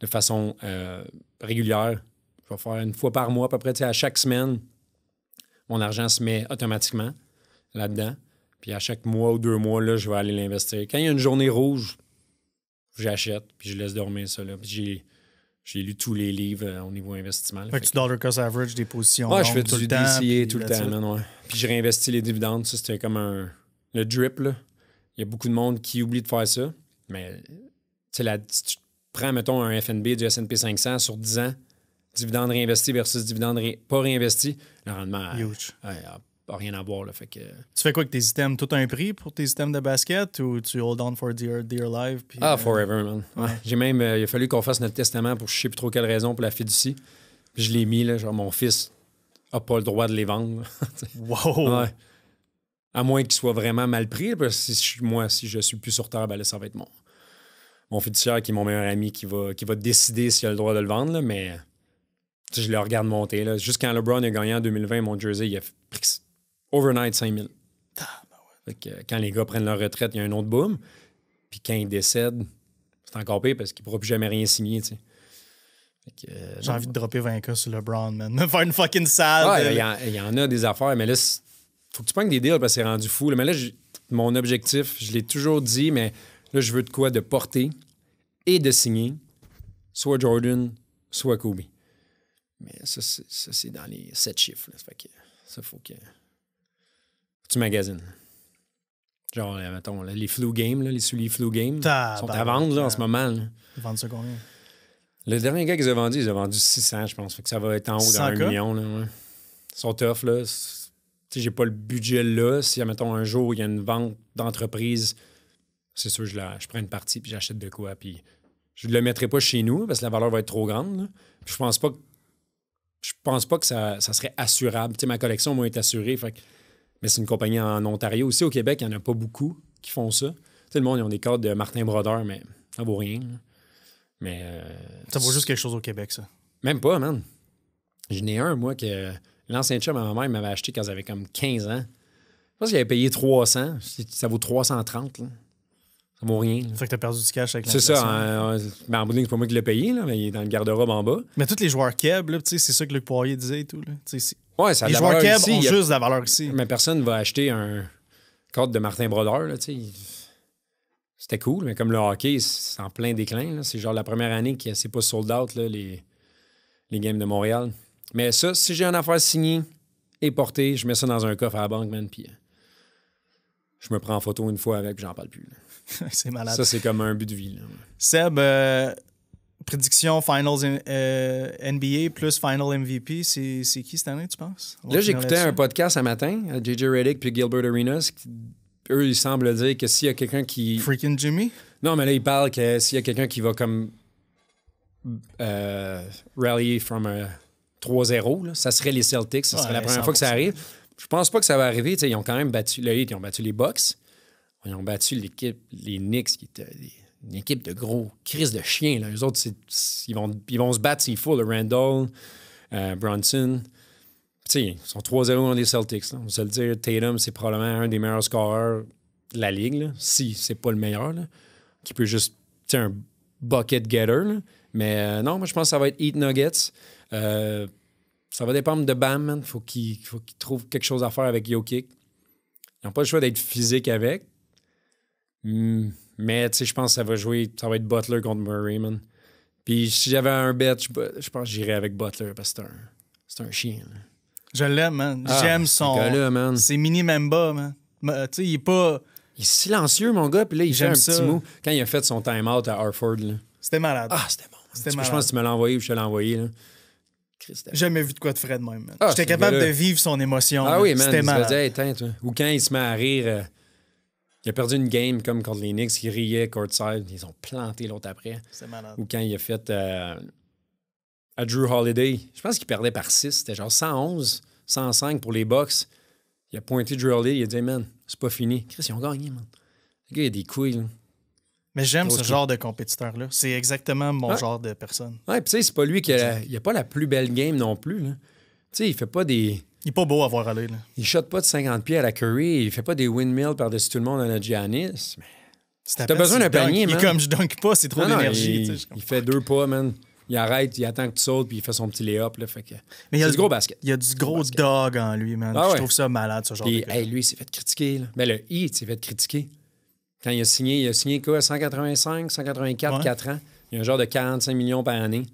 de façon euh, régulière. Je vais faire une fois par mois, à peu près, à chaque semaine, mon argent se met automatiquement là-dedans. Puis à chaque mois ou deux mois, là, je vais aller l'investir. Quand il y a une journée rouge, j'achète, puis je laisse dormir ça. Là. j'ai, lu tous les livres euh, au niveau investissement. fait, tu dollar cost average des positions. Ouais, je fais tout, le temps, tout le temps. Puis je réinvesti les dividendes. c'était comme un. Le drip, là. Il y a beaucoup de monde qui oublie de faire ça. Mais la, si tu prends, mettons, un FNB du SP 500 sur 10 ans, dividende réinvesti versus dividende pas réinvesti, le rendement pas rien à voir. Là, fait que... Euh, tu fais quoi avec tes items? Tout un prix pour tes items de basket ou tu hold on for dear, dear life? ah, euh, forever, man. J'ai même, euh, il a fallu qu'on fasse notre testament pour je sais plus trop quelle raison pour la fiducie. Puis je l'ai mis, là, genre mon fils a pas le droit de les vendre. wow! À moins qu'il soit vraiment mal pris. Parce que moi, si je suis plus sur terre, ben là, ça va être mon, mon fiduciaire qui est mon meilleur ami qui va, qui va décider s'il a le droit de le vendre. mais je le regarde monter. Là. Juste quand LeBron a gagné en 2020, mon jersey, il a pris overnight 5000. Ah, ben fait que, euh, quand les gars prennent leur retraite, il y a un autre boom. Puis quand ils décèdent, c'est encore pire parce qu'ils ne pourront plus jamais rien signer. Tu sais. Euh, j'ai envie de dropper 20K sur LeBron, man. Faire une fucking salle. Ouais, euh. il y, y, en a des affaires, mais là, faut que tu prennes des deals parce que c'est rendu fou. Mais là, mon objectif, je l'ai toujours dit, mais là, je veux de quoi de porter et de signer, soit Jordan, soit Kobe. Mais ça, c'est dans les 7 chiffres. fait que ça, faut que tu magasines. Genre, euh, mettons, les flu games, les souliers flu games sont à vendre en ce moment. Ils vendent ça combien? Le dernier gars qu'ils ont vendu, ils ont vendu 600, je pense. Fait que ça va être en haut d'un million. Là, Ils sont tough, là. J'ai pas le budget là. Si, mettons, un jour, il y a une vente d'entreprise, c'est sûr, je, la, je prends une partie puis j'achète de quoi. Puis je ne le mettrai pas chez nous parce que la valeur va être trop grande. je pense pas je pense pas que ça, ça serait assurable. Tu sais, ma collection, moi, est assurée. Fait que mais c'est une compagnie en Ontario. Aussi, au Québec, il n'y en a pas beaucoup qui font ça. Tout le monde, ils ont des codes de Martin Brodeur, mais ça vaut rien. Mais. Euh, ça vaut juste quelque chose au Québec, ça. Même pas, man. J'en ai un, moi, que l'ancien chum à ma mère m'avait acheté quand j'avais comme 15 ans. Je pense qu'il avait payé 300. Ça vaut 330, là. Ça vaut rien. Ça fait que t'as perdu du cash avec C'est ça. Hein, ben, en, bout de c'est pas moi qui l'ai payé, là, mais il est dans le garde-robe en bas. Mais tous les joueurs Keb, c'est ça que le Poirier disait et tout. Là. Ouais, ça a de la valeur juste la Mais personne ne va acheter un code de Martin Brodeur. C'était cool, mais comme le hockey, c'est en plein déclin. C'est genre la première année qui c'est pas sold out, les, les games de Montréal. Mais ça, si j'ai un affaire signée et portée, je mets ça dans un coffre à la banque, man, puis euh, je me prends en photo une fois avec, puis j'en parle plus. c'est malade. Ça, c'est comme un but de vie. là. Seb, euh, prédiction Finals euh, NBA plus Final MVP, c'est qui cette année, tu penses? Là, j'écoutais un podcast ce matin, euh, JJ Reddick puis Gilbert Arenas. eux, ils semblent dire que s'il y a quelqu'un qui. Freaking Jimmy? Non, mais là, ils parlent que s'il y a quelqu'un qui va comme. Euh, rallier from 3-0, euh, ça serait les Celtics. Ça serait la première fois que ça arrive. Je pense pas que ça va arriver. ils ont quand même battu le ils ont battu les Bucks. Ils ont battu l'équipe, les Knicks, qui étaient une équipe de gros crise de chiens. Là. Eux autres, ils vont, ils vont se battre s'il faut. Le Randall, euh, Bronson. ils sont 3-0 dans les Celtics. On va se le dire, Tatum, c'est probablement un des meilleurs scoreurs de la ligue, si c'est pas le meilleur. Là. Qui peut juste, tu un bucket getter. Mais euh, non, moi, je pense que ça va être Eat Nuggets. Euh, ça va dépendre de Bam, Faut il faut qu'il trouve quelque chose à faire avec Yo Kick. Ils n'ont pas le choix d'être physique avec. Hmm. Mais tu sais, je pense que ça va jouer, ça va être Butler contre Murray, man. Puis si j'avais un bet, je, pense que j'irais avec Butler parce que c'est un, un, chien. Je l'aime, man. Ah, J'aime son. C'est mini Memba, man. tu sais, il est pas. Il est silencieux, mon gars, puis là, il fait un ça. petit mot. Quand il a fait son time-out à Harford, là. C'était malade. Ah, c'était bon. C'était malade. Je pense que tu me l'as envoyé ou je te l'ai envoyé, là. J'ai jamais vu de quoi de Fred même. Ah, J'étais capable de vivre son émotion. Ah oui, man. C'était malade. ou quand il se met à rire euh, il a perdu une game comme contre les Knicks. Il riait courtside. Ils ont planté l'autre après. C'est malade. Ou quand il a fait euh, à Drew Holiday, je pense qu'il perdait par 6. C'était genre 111, 105 pour les box. Il a pointé Drew Holiday. Il a dit, man, c'est pas fini. Chris, ils ont gagné, man. Le gars, il a des couilles. Mais j'aime ce genre de compétiteur-là. C'est exactement mon genre de personne. Ouais, puis tu sais, c'est pas lui qui a, il a pas la plus belle game non plus. Tu sais, il fait pas des il n'est pas beau à voir aller. Il ne shot pas de 50 pieds à la Curry. Il ne fait pas des windmills par-dessus tout le monde à la Giannis. T'as besoin d'un panier, man. comme je dunk pas, c'est trop d'énergie. Il, fait deux pas, man. Il arrête, il attend que tu sautes, puis il fait son petit lay-up. que... Mais il y a du gros basket. Il y a du gros dog en lui, man. Ah je trouve ça malade, ce genre de de Et Lui, il s'est fait critiquer. Mais ben, le Heat il s'est fait critiquer. Quand il a signé, il a signé quoi, 185, 184, 4 ans. Il y a un genre de 45 millions par année.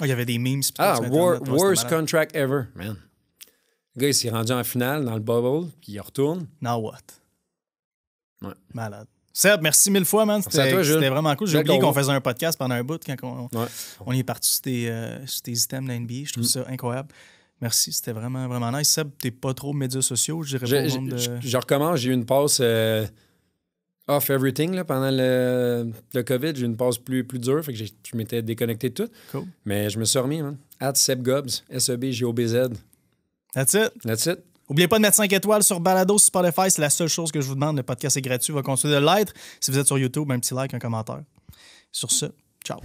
Oh, il y avait des memes. Ah, worst contract ever, man. Le gars, il s'est rendu en finale dans le bubble, puis il retourne. Now what? Ouais. Malade. Seb, merci mille fois, man. C'était vraiment cool. J'ai oublié qu'on faisait un podcast pendant un bout quand on, est parti sur tes, euh, items de NBA. Je trouve mm. ça incroyable. Merci, c'était vraiment, vraiment nice. Seb, t'es pas trop médias sociaux, je dirais pas de... je, recommence, j'ai eu une pause euh, off everything là, pendant le, le COVID. J'ai eu une pause plus, plus dure, fait que je m'étais déconnecté de tout. Cool. Mais je me suis remis, man. At Seb Gobbs, S-E-B-G-O-B-Z. That's it. That's it. N'oubliez pas de mettre 5 étoiles sur Balado Spotify. C'est la seule chose que je vous demande. Le podcast est gratuit. va continuer de l'être. Si vous êtes sur YouTube, un petit like, un commentaire. Sur ce, ciao.